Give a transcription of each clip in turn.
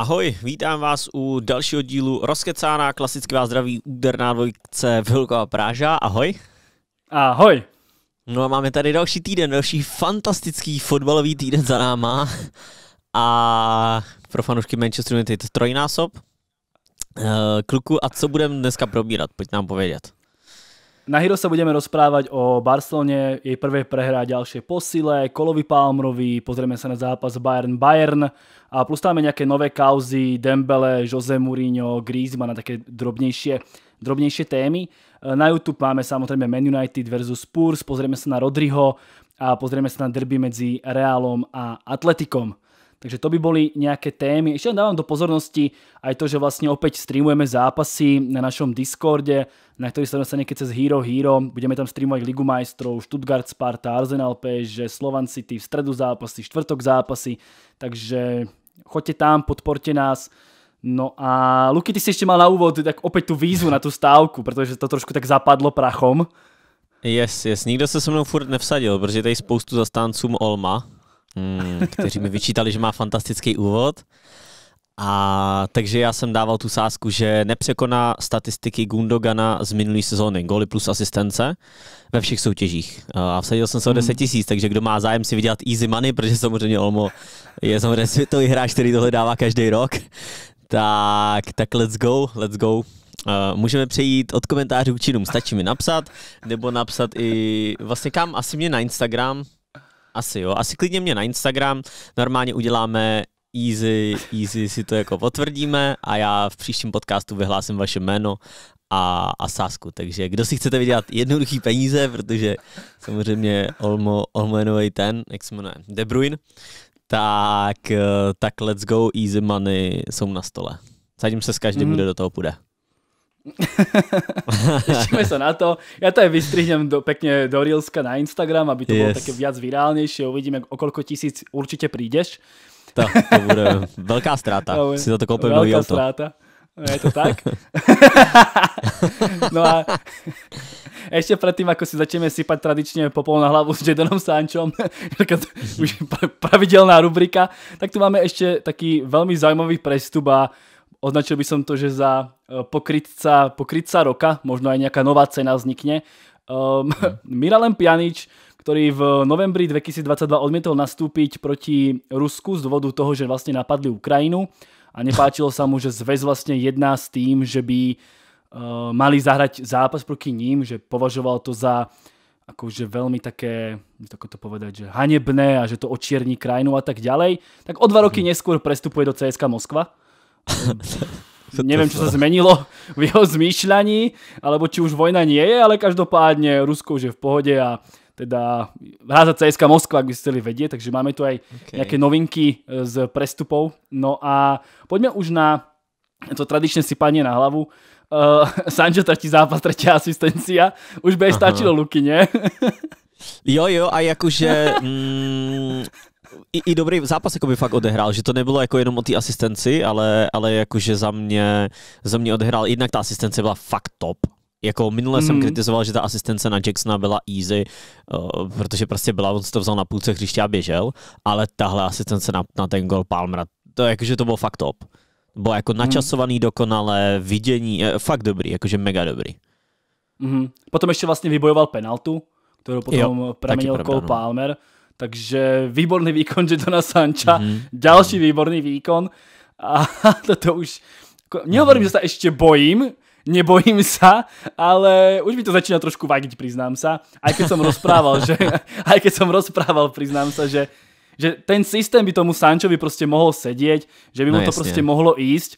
Ahoj, vítám vás u dalšího dílu Rozkecána, klasicky vás zdraví úderná dvojice Vilko Práža, ahoj. Ahoj. No a máme tady další týden, další fantastický fotbalový týden za náma a pro fanoušky Manchester United trojnásob. Eh, kluku, a co budeme dneska probírat, pojď nám povědět. Na Hero sa budeme rozprávať o Barcelone, jej prvej prehre a ďalšej posile, Kolovi Palmrovi, pozrieme sa na zápas Bayern-Bayern a plus tam nejaké nové kauzy, Dembele, Jose Mourinho, Griezmann a také drobnejšie, drobnejšie témy. Na YouTube máme samozrejme Man United versus Spurs, pozrieme sa na Rodriho a pozrieme sa na derby medzi Realom a Atletikom. Takže to by boli nejaké témy. Ešte vám dávam do pozornosti aj to, že vlastne opäť streamujeme zápasy na našom Discorde, na ktorý sa dostane keď cez Hero Hero. Budeme tam streamovať Ligu majstrov, Stuttgart, Sparta, Arsenal, PSG, Slovan City, v stredu zápasy, štvrtok zápasy. Takže choďte tam, podporte nás. No a Luky, ty si ešte mal na úvod tak opět tu výzvu na tu stávku, protože to trošku tak zapadlo prachom. Yes, yes, nikdo se se mnou furt nevsadil, protože tady spoustu zastánců Olma, Hmm, kteří mi vyčítali, že má fantastický úvod. A takže já jsem dával tu sázku, že nepřekoná statistiky Gundogana z minulý sezóny, goly plus asistence ve všech soutěžích. A vsadil jsem se o 10 hmm. tisíc, takže kdo má zájem si vydělat easy money, protože samozřejmě Olmo je samozřejmě světový hráč, který tohle dává každý rok. Tak, tak let's go, let's go. Uh, můžeme přejít od komentářů k činům. Stačí mi napsat, nebo napsat i vlastně kam? Asi mě na Instagram, asi jo, asi klidně mě na Instagram, normálně uděláme easy, easy si to jako potvrdíme a já v příštím podcastu vyhlásím vaše jméno a, a sásku. Takže kdo si chcete vydělat jednoduchý peníze, protože samozřejmě Olmo, Olmo je ten, jak se jmenuje, De Bruyne, tak, eh, tak let's go, easy money jsou na stole. Sadím se s každým, mm. kdo do toho půjde. Tešíme sa na to. Ja to aj vystrihnem do, pekne do Reelska na Instagram, aby to yes. bolo také viac virálnejšie. Uvidíme, o koľko tisíc určite prídeš. To, to bude veľká stráta. No, si za to kúpim Veľká auto. Stráta. No, je to tak? no a ešte predtým, ako si začneme sypať tradične popol na hlavu s Jadonom Sančom, jako už pravidelná rubrika, tak tu máme ešte taký veľmi zaujímavý prestup a označil by som to, že za e, pokrytca, pokrytca roka možno aj nejaká nová cena vznikne. Um, Miralem Pjanič, ktorý v novembri 2022 odmietol nastúpiť proti Rusku z dôvodu toho, že vlastne napadli Ukrajinu a nepáčilo sa mu, že zväz vlastne jedná s tým, že by uh, mali zahrať zápas proti ním, že považoval to za akože veľmi také, ako to povedať, že hanebné a že to očierní krajinu a tak ďalej, tak o dva roky mhm. neskôr prestupuje do CSK Moskva. Neviem, čo sa zmenilo v jeho zmýšľaní, alebo či už vojna nie je, ale každopádne Rusko už je v pohode a teda hráza za CSK Moskva, ak by ste chceli vedieť, takže máme tu aj okay. nejaké novinky eh, z prestupov. No a poďme už na to tradičné sypanie na hlavu. Uh, Sancho tratí zápas, třetí asistencia. Už by stačilo Luky, ne? jo, jo, a jakože... Mm, i, i dobrý zápas jako by fakt odehrál, že to nebylo jako jenom o té asistenci, ale, ale jakože za mě, za mě odehrál, jednak ta asistence byla fakt top, jako minule mm. jsem mhm. kritizoval, že ta asistence na Jacksona byla easy, uh, protože prostě byla, on si to vzal na půlce hřiště a běžel, ale tahle asistence na, na ten gol Palmera, to jakože to bylo fakt top. Bylo jako mhm. načasovaný mm. dokonale, vidění, eh, fakt dobrý, jakože mega dobrý. Mm. Potom ještě vlastně vybojoval penaltu, kterou potom jo, pramenil Cole no. Palmer. Takže výborný výkon Jadona Sancha, mm-hmm. další výborný výkon a toto už, nehovorím, že sa ešte bojím, nebojím sa, ale už mi to začína trošku vadiť, priznám sa. Aj keď som rozprával, že, aj keď som rozprával, priznám sa, že, že ten systém by tomu Sančovi prostě mohl sedieť, že by mu no, to jasne. prostě mohlo ísť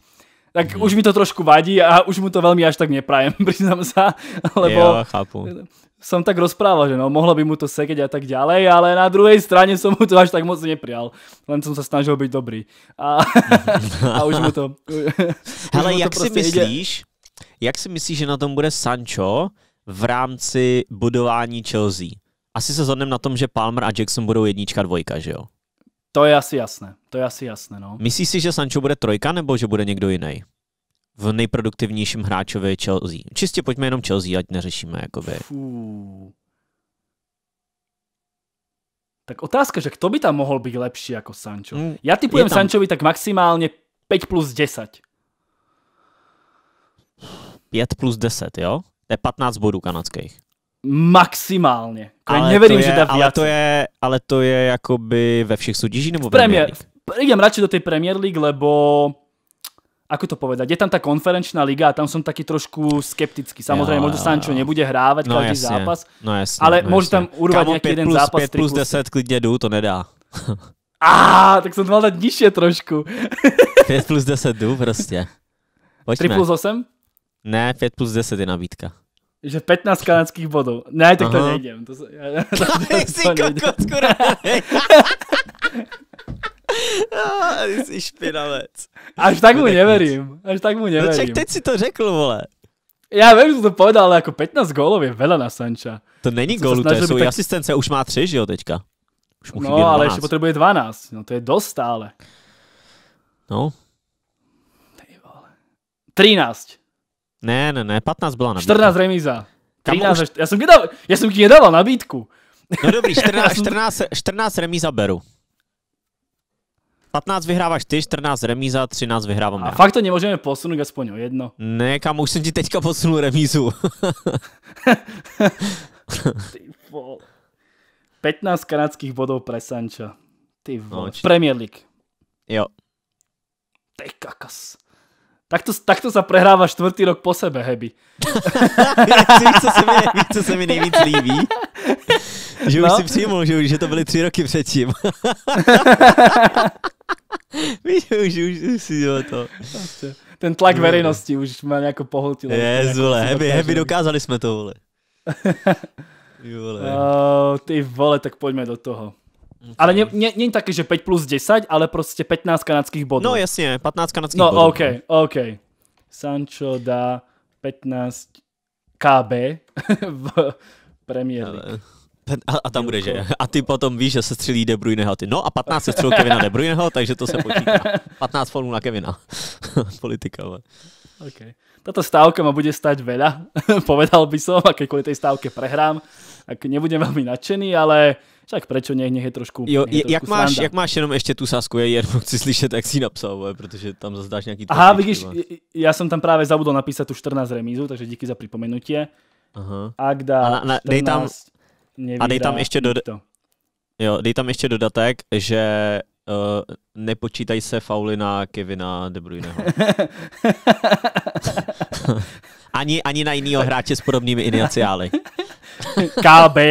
tak mm. už mi to trošku vadí a už mu to velmi až tak neprajem, priznám sa, lebo jo, chápu. som tak rozprával, že no, mohlo by mu to sekeť a tak ďalej, ale na druhej strane som mu to až tak moc neprijal. Len som sa snažil byť dobrý. A, mhm. a už mu to... Hele, jak to prostě si myslíš, ide. jak si myslíš, že na tom bude Sancho v rámci budování Chelsea? Asi se zhodneme na tom, že Palmer a Jackson budou jednička dvojka, že jo? To je asi jasné, to je asi jasné, no. Myslíš si, že Sancho bude trojka, nebo že bude někdo jiný? V nejproduktivnějším hráčově Chelsea. Čistě pojďme jenom Chelsea, ať neřešíme, jakoby. Fů. Tak otázka, že kdo by tam mohl být lepší jako Sancho? Mm, Já typujem Sanchovi tak maximálně 5 plus 10. 5 plus 10, jo? To je 15 bodů kanadských maximálně. Ale neverím, to je, že dá ale to je, ale to je jakoby ve všech súdiží nebo v Premier, Premier Idem radši do tej Premier League, lebo ako to povedať, je tam ta konferenčná liga a tam som taký trošku skeptický. Samozrejme, ja, možno Sancho ja. nebude hrávať no, každý jasne, zápas, no, jasne, ale no, môže tam urvať nejaký jeden plus, zápas. 5 plus 10 klidne jdu, to nedá. A tak som to mal dať nižšie trošku. 5 plus 10 jdu prostě. Pojďme. 3 plus 8? Ne, 5 plus 10 je nabídka. Že 15 kanadských bodů. Ne, tak Aha. to nejdem. To, já, já, to, to, to, to kokot, ty jsi špinavec. Až tak mu neverím. Až tak mu no neverím. Doček, teď si to řekl, vole. Já vím, že to povedal, ale jako 15 gólov je veľa na Sanča. To není gól, to jsou tak... asistence, už má 3, že jo, teďka. Už mu no, ale ještě potřebuje 12. No, to je dost stále. No. Ty vole. 13. Ne, ne, ne, 15 byla nabídka. 14 remíza. 13, už... já, jsem ti nedal, já jsem nedal nabídku. No dobrý, 14, 14, 14 remíza beru. 15 vyhráváš ty, 14 remíza, 13 vyhrávám a já. A fakt to nemůžeme posunout aspoň o jedno. Ne, kam už jsem ti teďka posunul remízu. 15 kanadských bodů pre Sanča. Ty no, vole. No, či... Premier League. Jo. Ty kakas. Takto, takto sa prehráva štvrtý rok po sebe, Heby. víš, co se mi, co se mi nejvíc líbí? Že no? už si přijmul, že, že to byly tři roky předtím. víš, už, už, už si dělal to. Prostě. Ten tlak no, verejnosti už má nějak pohltil. No. Jez, vole, Heby, Heby, dokázali jsme to, vole. vole. Uh, ty vole, tak pojďme do toho. Okay. Mm, ale není taky, že 5 plus 10, ale prostě 15 kanadských bodů. No jasně, 15 kanadských no, bodů. No OK, OK. Sancho dá 15 KB v Premier League. A, a tam bude, že? Jako- a ty potom víš, že se střílí De Bruyneho. Ty, no a 15 se střelil Kevina De Bruyneho, takže to se počítá. 15 formů na Kevina. Politika, ale. Ok. Tato stávka ma bude stať veľa, povedal by som, a kvůli tej stávke prehrám, tak nebudem veľmi nadšený, ale tak prečo nech, nech je trošku Jo, je trošku jak, sranda. máš, jak máš jenom ještě tu sásku, je jenom chci slyšet, jak si napsal, bo, protože tam dáš nějaký... Aha, vidíš, já jsem tam právě zabudol napísat tu 14 remízu, takže díky za připomenutí. Aha. Ak dá a na, na, 14, dej tam, a dej tam ještě do, jo, dej tam ještě dodatek, že uh, nepočítaj se fauly na Kevina De Bruyneho. ani, ani na jiného hráče s podobnými iniciály. KB.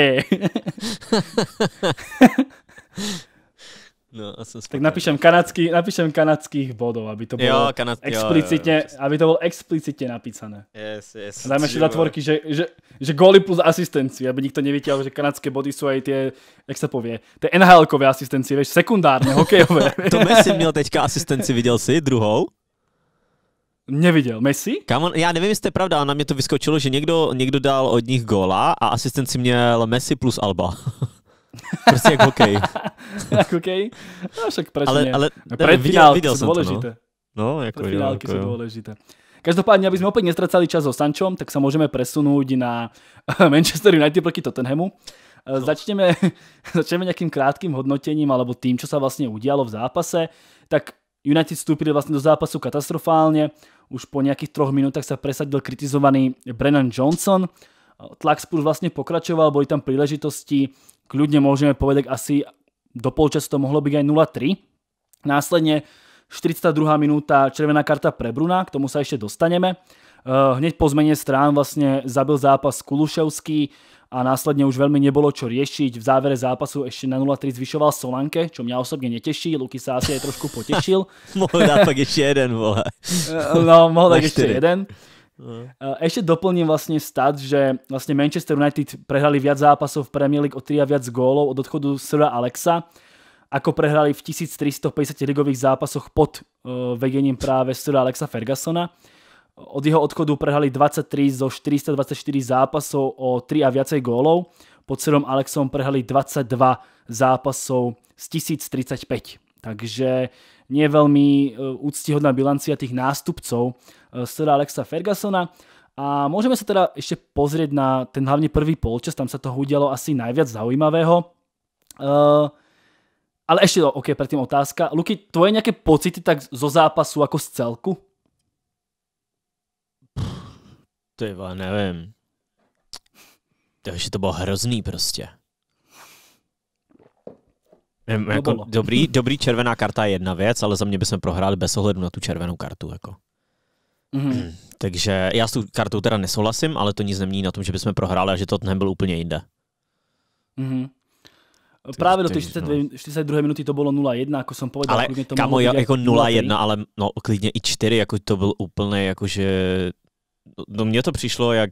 No, a jsem tak napíšem, kanadský, napíšem kanadských bodov, aby to bylo kanad... explicitně, jo, jo, aby to bylo explicitně napísané. Yes, yes, dáme si zatvorky, že, že, že góly plus asistenci, aby nikto nevěděl, že kanadské body jsou i ty, jak se pově, ty nhl asistenci, vieš, sekundárne, hokejové. to si měl teďka asistenci, viděl si druhou? Neviděl. Messi? Kámo, já nevím, jestli to je pravda, ale na mě to vyskočilo, že někdo, někdo dal od nich góla a asistenci měl Messi plus Alba. prostě jak hokej. jak hokej? No však proč ale, ale, no, Pre viděl, viděl jsem důležité. to, no. no jako, jo, jako, jsou důležité. Každopádně, aby sme opäť nestracali čas so Sančom, tak sa môžeme presunúť na Manchester United proti Tottenhamu. No. Začneme, začneme nejakým krátkým hodnotením alebo tým, čo sa vlastne udialo v zápase. Tak United vstúpili vlastne do zápasu katastrofálne už po nejakých troch minútach sa presadil kritizovaný Brennan Johnson. Tlak spúr vlastne pokračoval, boli tam príležitosti, kľudne môžeme povedať asi do polčasu to mohlo byť aj 0-3. Následne 42. minúta červená karta pre Bruna, k tomu sa ešte dostaneme. Eh, Hneď po zmene strán vlastne zabil zápas Kuluševský, a následne už veľmi nebolo čo riešiť. V závere zápasu ešte na 0-3 zvyšoval Solanke, čo mňa osobne neteší. Luky sa asi aj trošku potešil. mohol dať tak ešte jeden, vole. Eh, no, mohol dať ešte jeden. No. Eh, ešte doplním vlastne stat, že vlastne Manchester United prehrali viac zápasov v Premier League o 3 a viac gólov od odchodu Sra Alexa, ako prehrali v 1350 ligových zápasoch pod uh, vedením práve Sra Alexa Fergusona. Od jeho odchodu prehrali 23 zo 424 zápasov o 3 a viacej gólov. Pod Serom Alexom prehrali 22 zápasov z 1035. Takže nie veľmi e, úctihodná bilancia tých nástupcov e, teda Alexa Fergusona. A môžeme sa teda ešte pozrieť na ten hlavne prvý polčas, tam sa toho udialo asi najviac zaujímavého. Uh, ale ešte, ok, predtým otázka. Luky, tvoje nejaké pocity tak zo zápasu ako z celku? Ty vole, nevím. Takže to bylo hrozný prostě. Nevím, to jako dobrý, dobrý červená karta je jedna věc, ale za mě bychom prohráli bez ohledu na tu červenou kartu. Jako. Mm-hmm. Takže já s tu kartou teda nesouhlasím, ale to nic nemění na tom, že bychom prohráli a že to nebyl úplně jinde. Mm-hmm. Ty, Právě do té 42, no. 42. minuty to bylo 0-1, jako jsem povedal. Ale to kamo, jako 0-1, jako ale no, klidně i 4, jako to byl úplně, jakože do, no, do no, mě to přišlo jak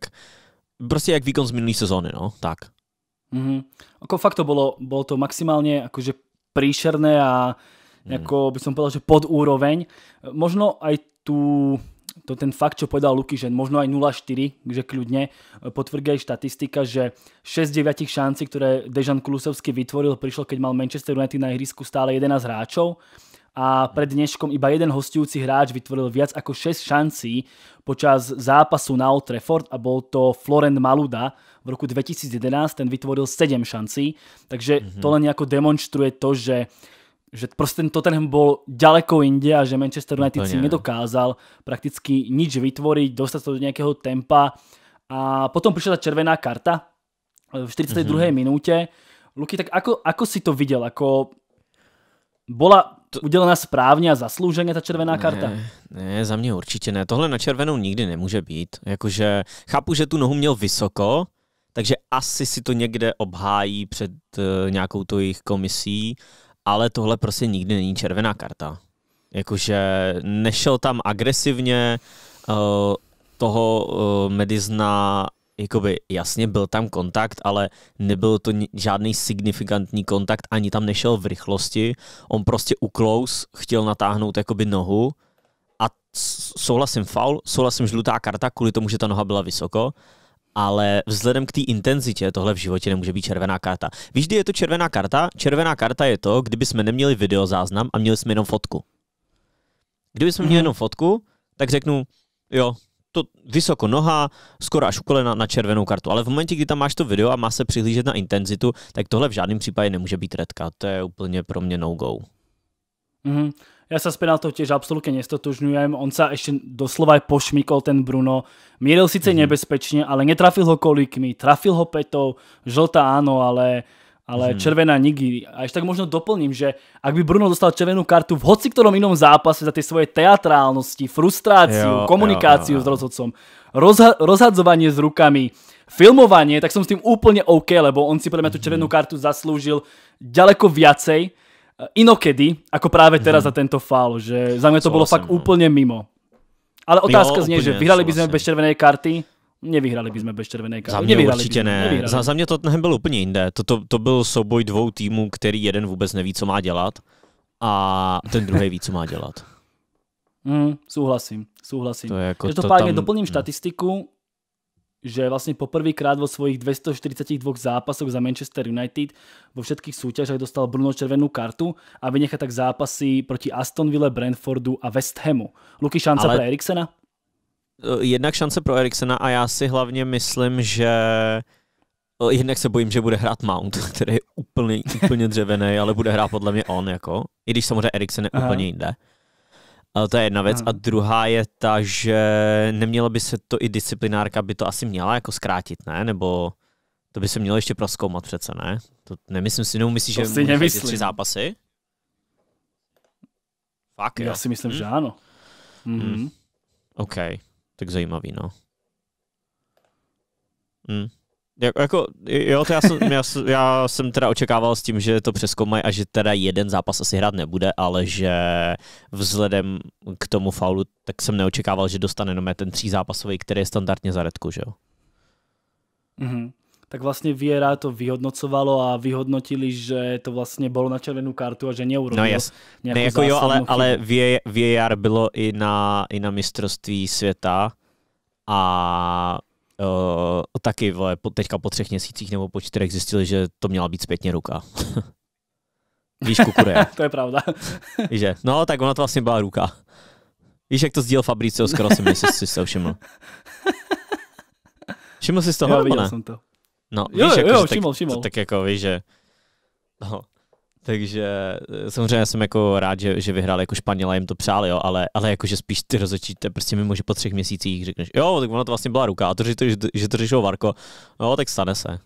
prostě jak výkon z minulý sezóny, no, tak. Mm -hmm. Ako fakt to bylo, bylo to maximálně jakože príšerné a nejako mhm. mm. by som povedal, že pod úroveň. Možno aj tu to ten fakt, čo povedal Luky, že možno aj 0-4, že kľudne potvrdí aj štatistika, že 6 9 šanci, ktoré Dejan Kulusevský vytvoril, prišlo, keď mal Manchester United na ihrisku stále 11 hráčov a pred dneškom iba jeden hostujúci hráč vytvoril viac ako 6 šancí počas zápasu na Old Trafford a bol to Florent Maluda v roku 2011, ten vytvoril 7 šancí, takže mm-hmm. to len nejako demonstruje to, že že prostě ten Tottenham byl daleko inde a že Manchester United si nedokázal prakticky nič vytvoriť, dostat to do nejakého tempa a potom přišla ta červená karta v 42. Mm -hmm. minúte. Luky, tak ako, ako si to viděl? Ako bola, to... udělená správně a zaslouženě ta červená ne, karta? Ne, za mě určitě ne. Tohle na červenou nikdy nemůže být. Jakože chápu, že tu nohu měl vysoko, takže asi si to někde obhájí před uh, nějakou to jejich komisí, ale tohle prostě nikdy není červená karta. Jakože nešel tam agresivně, uh, toho uh, Medizna jakoby jasně byl tam kontakt, ale nebyl to žádný signifikantní kontakt, ani tam nešel v rychlosti. On prostě uklous, chtěl natáhnout jakoby nohu a souhlasím faul, souhlasím žlutá karta kvůli tomu, že ta noha byla vysoko, ale vzhledem k té intenzitě tohle v životě nemůže být červená karta. Víš, kdy je to červená karta? Červená karta je to, kdyby jsme neměli videozáznam a měli jsme jenom fotku. Kdyby jsme měli mhm. jenom fotku, tak řeknu, jo, to vysoko noha, skoro až u kolena na červenou kartu. Ale v momentě, kdy tam máš to video a má se přihlížet na intenzitu, tak tohle v žádném případě nemůže být redka. To je úplně pro mě no-go. Mm-hmm. Já se s penaltou těž absolutně nestotožňujem. On se ještě doslova aj ten Bruno. mm-hmm. nebezpečně, ale netrafil ho kolikmi, trafil ho petou. žlta ano, ale ale hmm. červená nikdy. A ještě tak možno doplním, že ak by Bruno dostal červenou kartu v hoci ktorom inom zápase za ty svoje teatrálnosti, frustráciu, jo, komunikáciu jo, jo. s rozhodcom, rozha rozhadzovanie s rukami, filmovanie, tak som s tým úplne OK, lebo on si podľa mňa tú červenú mhm. kartu zaslúžil ďaleko viacej eh, inokedy, ako práve mhm. teraz hmm. za tento fal, že za mňa to bylo bolo fakt úplně no. úplne mimo. Ale otázka zní, znie, že vyhrali by sme bez červenej karty? Nevyhrali bychom bez červené karty. Za mě Nevyhrali určitě ne. Nevyhrali. Za, za mě to nebylo úplně jinde. To, to, to byl souboj dvou týmů, který jeden vůbec neví, co má dělat a ten druhý ví, co má dělat. Mm, souhlasím, souhlasím. To je jako tam... doplním no. statistiku, že vlastně poprvýkrát vo svojich 242 zápasoch za Manchester United vo všetkých súťažach dostal Bruno červenú kartu a vynechá tak zápasy proti Aston Ville, Brentfordu a West Hamu. Luky šance Ale... pre Eriksena? Eh, jednak šance pro Eriksena a já si hlavně myslím, že eh, jednak se bojím, že bude hrát Mount, který je úplně, úplně dřevěný, ale bude hrát podle mě on, jako. I když samozřejmě Eriksen je Aha. úplně jinde. Ale eh, to je jedna věc. Aha. A druhá je ta, že nemělo by se to i disciplinárka by to asi měla jako zkrátit, ne? Nebo to by se mělo ještě proskoumat přece, ne? To nemyslím si, nebo myslíš, že si nemyslím. tři zápasy? Fakt, Já jo? si myslím, hmm. že ano. Mm-hmm. Mm tak zajímavý, no. Mm. Jako, jo, to já jsem, já, já jsem teda očekával s tím, že to přeskoumají a že teda jeden zápas asi hrát nebude, ale že vzhledem k tomu faulu, tak jsem neočekával, že dostane jenom ten tří zápasový, který je standardně za redku, že jo? Mm-hmm tak vlastne Viera to vyhodnocovalo a vyhodnotili, že to vlastne bolo na červenú kartu a že neurobil. No yes. Ne, jako jo, ale, ale VAR bylo i na, i na mistrovství světa a uh, taky vole, po, teďka po třech měsících nebo po čtyřech zjistili, že to měla být zpětně ruka. Víš, kukurea. to je pravda. že? No, tak ona to vlastně byla ruka. Víš, jak to sdíl Fabricio skoro jsem, jestli si se všiml. Všiml jsi z toho, jo, viděl ne? jsem to. No, jo, víš, jo, jako, jo, tak, všiml, všiml. To, tak jako víš, že... No, takže eh, samozřejmě jsem jako rád, že, že vyhrál jako Španěla, jim to přáli, jo, ale, ale jakože spíš ty rozočíte, prostě mimo, že po třech měsících řekneš, jo, tak ona to vlastně byla ruka, a to, že to, že to řešilo Varko, no, tak stane se.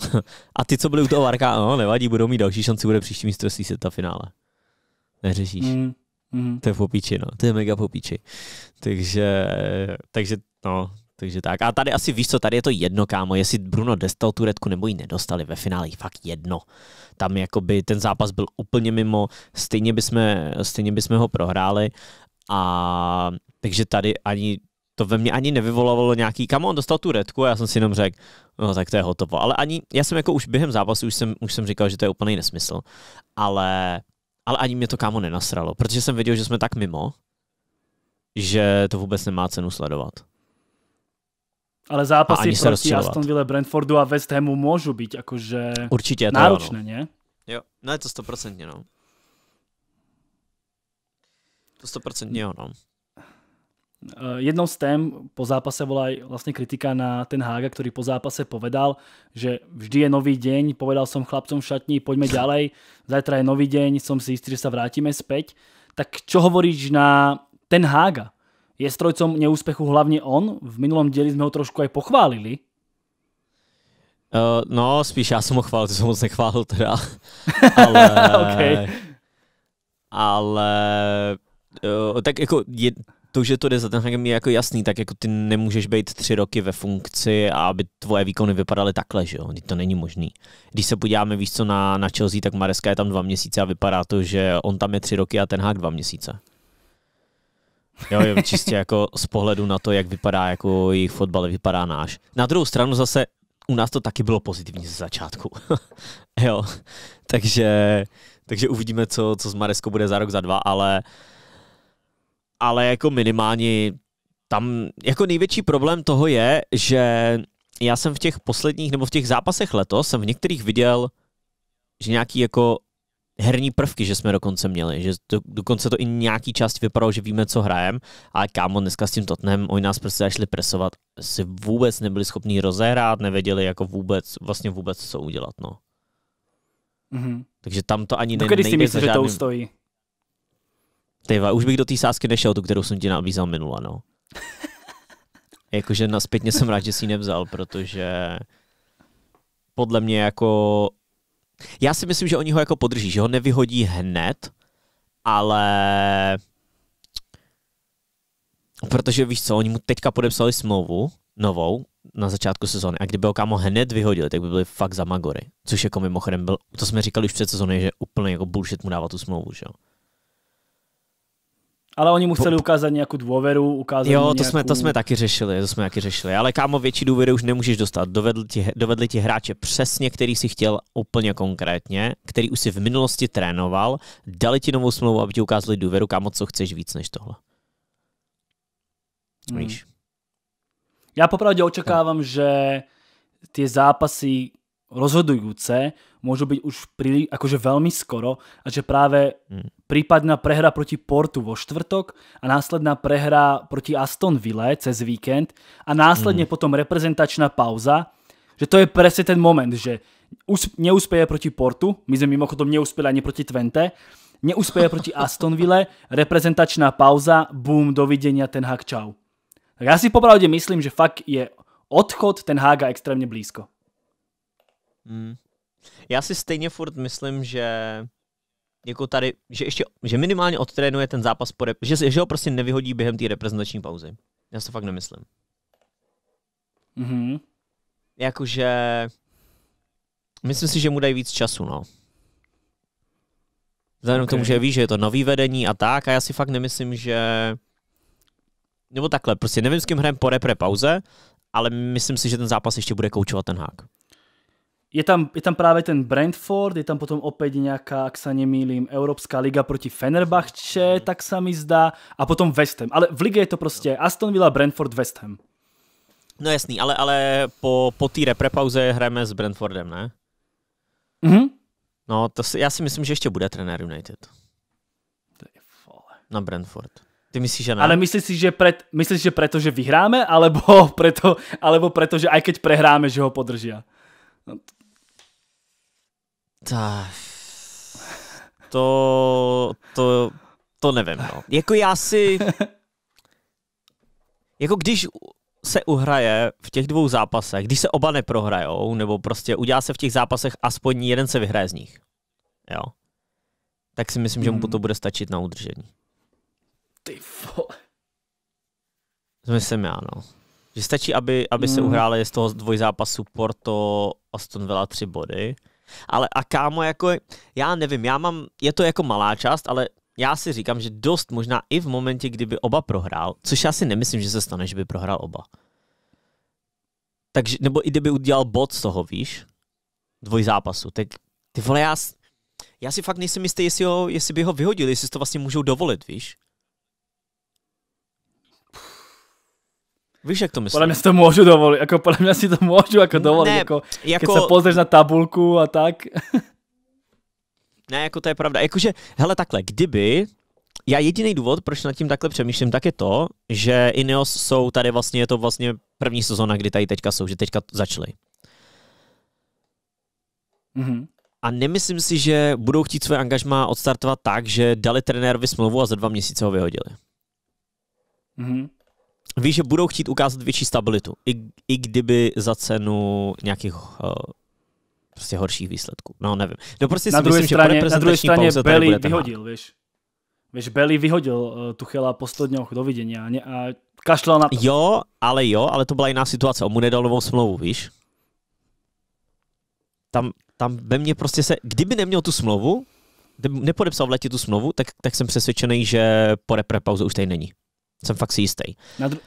a ty, co byli u toho Varka, no, nevadí, budou mít další šanci, bude příští mistrovství světa finále. Neřešíš. Mm, mm. To je popíči, no, to je mega popíči. Takže, takže, no, takže tak. A tady asi víš co, tady je to jedno, kámo, jestli Bruno dostal tu redku nebo ji nedostali ve finále, fakt jedno. Tam jakoby ten zápas byl úplně mimo, stejně bychom, stejně bychom ho prohráli a takže tady ani to ve mně ani nevyvolovalo nějaký, kam on dostal tu redku a já jsem si jenom řekl, no tak to je hotovo. Ale ani, já jsem jako už během zápasu, už jsem, už jsem říkal, že to je úplný nesmysl, ale, ale ani mě to kámo nenasralo, protože jsem věděl, že jsme tak mimo, že to vůbec nemá cenu sledovat. Ale zápasy proti Aston Villa, Brentfordu a West Hamu môžu byť akože Určite, to náročné, ne? nie? Jo, no je to 100% no. To 100% je no. Jednou z tém po zápase bola aj vlastne kritika na ten Haga, ktorý po zápase povedal, že vždy je nový deň, povedal som chlapcom v šatni, poďme ďalej, zajtra je nový deň, som si istý, že sa vrátime späť. Tak čo hovoríš na ten Haga? Je strojcom neúspechu hlavně on? V minulom dieli jsme ho trošku aj pochválili. Uh, no, spíš já jsem ho chválil, ty jsem moc nechválil teda. ale... okay. ale uh, tak jako je, to, že to jde za hangem, je jako jasný, tak jako ty nemůžeš být tři roky ve funkci a aby tvoje výkony vypadaly takhle, že jo? To není možný. Když se podíváme víc co na, na Chelsea, tak Mareska je tam dva měsíce a vypadá to, že on tam je tři roky a ten hák dva měsíce. Jo, jo, čistě jako z pohledu na to, jak vypadá jako jejich fotbal, vypadá náš. Na druhou stranu zase u nás to taky bylo pozitivní ze začátku. jo, takže, takže uvidíme, co, co z Maresko bude za rok, za dva, ale, ale jako minimálně tam jako největší problém toho je, že já jsem v těch posledních nebo v těch zápasech letos jsem v některých viděl, že nějaký jako herní prvky, že jsme dokonce měli, že do, dokonce to i nějaký část vypadalo, že víme, co hrajem, ale kámo, dneska s tím Tottenham, oni nás prostě začali presovat, si vůbec nebyli schopni rozehrát, nevěděli jako vůbec, vlastně vůbec, co udělat, no. Mm-hmm. Takže tam to ani Dokedy no nejde si myslíš, žádným... že to ustojí? Tyva, už bych do té sásky nešel, tu, kterou jsem ti nabízal minula, no. Jakože na jsem rád, že si ji nevzal, protože podle mě jako já si myslím, že oni ho jako podrží, že ho nevyhodí hned, ale protože víš co, oni mu teďka podepsali smlouvu novou na začátku sezóny a kdyby ho kámo hned vyhodili, tak by byli fakt za Magory, což jako mimochodem byl, to jsme říkali už před sezóny, že úplně jako bullshit mu dává tu smlouvu, že jo. Ale oni museli ukázat nějakou důvěru, ukázat Jo, to, nějakou... jsme, to jsme taky řešili, to jsme taky řešili. Ale kámo, větší důvěru už nemůžeš dostat. Dovedli ti, dovedli ti hráče přesně, který si chtěl úplně konkrétně, který už si v minulosti trénoval, dali ti novou smlouvu, aby ti ukázali důvěru, kámo, co chceš víc než tohle. Hmm. Víš? Já popravdě očekávám, no. že ty zápasy rozhodujúce môžu byť už príli, akože veľmi skoro a že práve hmm prípadná prehra proti Portu vo štvrtok a následná prehra proti Aston Ville cez víkend a následne mm. potom reprezentačná pauza, že to je presne ten moment, že neúspeje proti Portu, my sme mimochodom neúspeli ani proti Twente, neúspeje proti Aston Ville, reprezentačná pauza, boom, dovidenia, ten hák čau. Tak ja si popravde myslím, že fakt je odchod ten hága extrémně blízko. Mm. Já si stejně furt myslím, že jako tady, že ještě, že minimálně odtrénuje ten zápas, po rep, že, že ho prostě nevyhodí během té reprezentační pauzy. Já se fakt nemyslím. Mhm. Jakože, myslím si, že mu dají víc času, no. Vzhledem okay. k tomu, že ví, že je to nový vedení a tak, a já si fakt nemyslím, že... Nebo takhle, prostě nevím, s kým hrajem po repre pauze, ale myslím si, že ten zápas ještě bude koučovat ten hák je tam, je tam práve ten Brentford, je tam potom opäť nejaká, ak sa nemýlim, Európska liga proti Fenerbahče, tak sa mi zdá, a potom West Ham. Ale v lige je to prostě Aston Villa, Brentford, West Ham. No jasný, ale, ale po, po té reprepauze hrajeme s Brentfordem, ne? Mhm. Mm no, to si, já si myslím, že ještě bude trenér United. To je Na Brentford. Ty myslíš, že ne? Ale myslíš si, že, pred, myslíš, že preto, že vyhráme, alebo preto, alebo preto, že aj keď prehráme, že ho podržia? No, ta, to, to, to nevím. No. Jako já si... Jako když se uhraje v těch dvou zápasech, když se oba neprohrajou, nebo prostě udělá se v těch zápasech aspoň jeden se vyhraje z nich, jo, tak si myslím, že mu hmm. to bude stačit na udržení. Ty vole. Myslím já, no. Že stačí, aby, aby se hmm. uhráli z toho dvojzápasu Porto Aston Villa tři body ale a kámo, jako já nevím, já mám, je to jako malá část, ale já si říkám, že dost možná i v momentě, kdyby oba prohrál, což já si nemyslím, že se stane, že by prohrál oba. Takže, nebo i kdyby udělal bod z toho, víš, dvoj zápasu, tak ty vole, já, já si fakt nejsem jistý, jestli, ho, jestli by ho vyhodili, jestli to vlastně můžou dovolit, víš. Víš, jak to myslím? Podle mě si to můžu dovolit, jako podle mě si to můžu jako dovolit, ne, jako, jako, když se pozřeš na tabulku a tak. ne, jako to je pravda. Jakože, hele, takhle, kdyby já jediný důvod, proč nad tím takhle přemýšlím, tak je to, že Ineos jsou tady vlastně, je to vlastně první sezóna, kdy tady teďka jsou, že teďka začaly. Mm-hmm. A nemyslím si, že budou chtít své angažma odstartovat tak, že dali trenérovi smlouvu a za dva měsíce ho vyhodili. Mm-hmm. Víš, že budou chtít ukázat větší stabilitu, i, i kdyby za cenu nějakých uh, prostě horších výsledků. No, nevím. No prostě na si myslím, straně, že na druhé straně Belly vyhodil, víš. Víš, Belly vyhodil uh, Tuchela posledního dovidení a, ne, a kašlal na to. Jo, ale jo, ale to byla jiná situace. On mu nedal novou smlouvu, víš? Tam, tam ve mně prostě se, kdyby neměl tu smlouvu, nepodepsal v letě tu smlouvu, tak, tak jsem přesvědčený, že po repre pauze už tady není. Jsem fakt si jistý. Na, dru-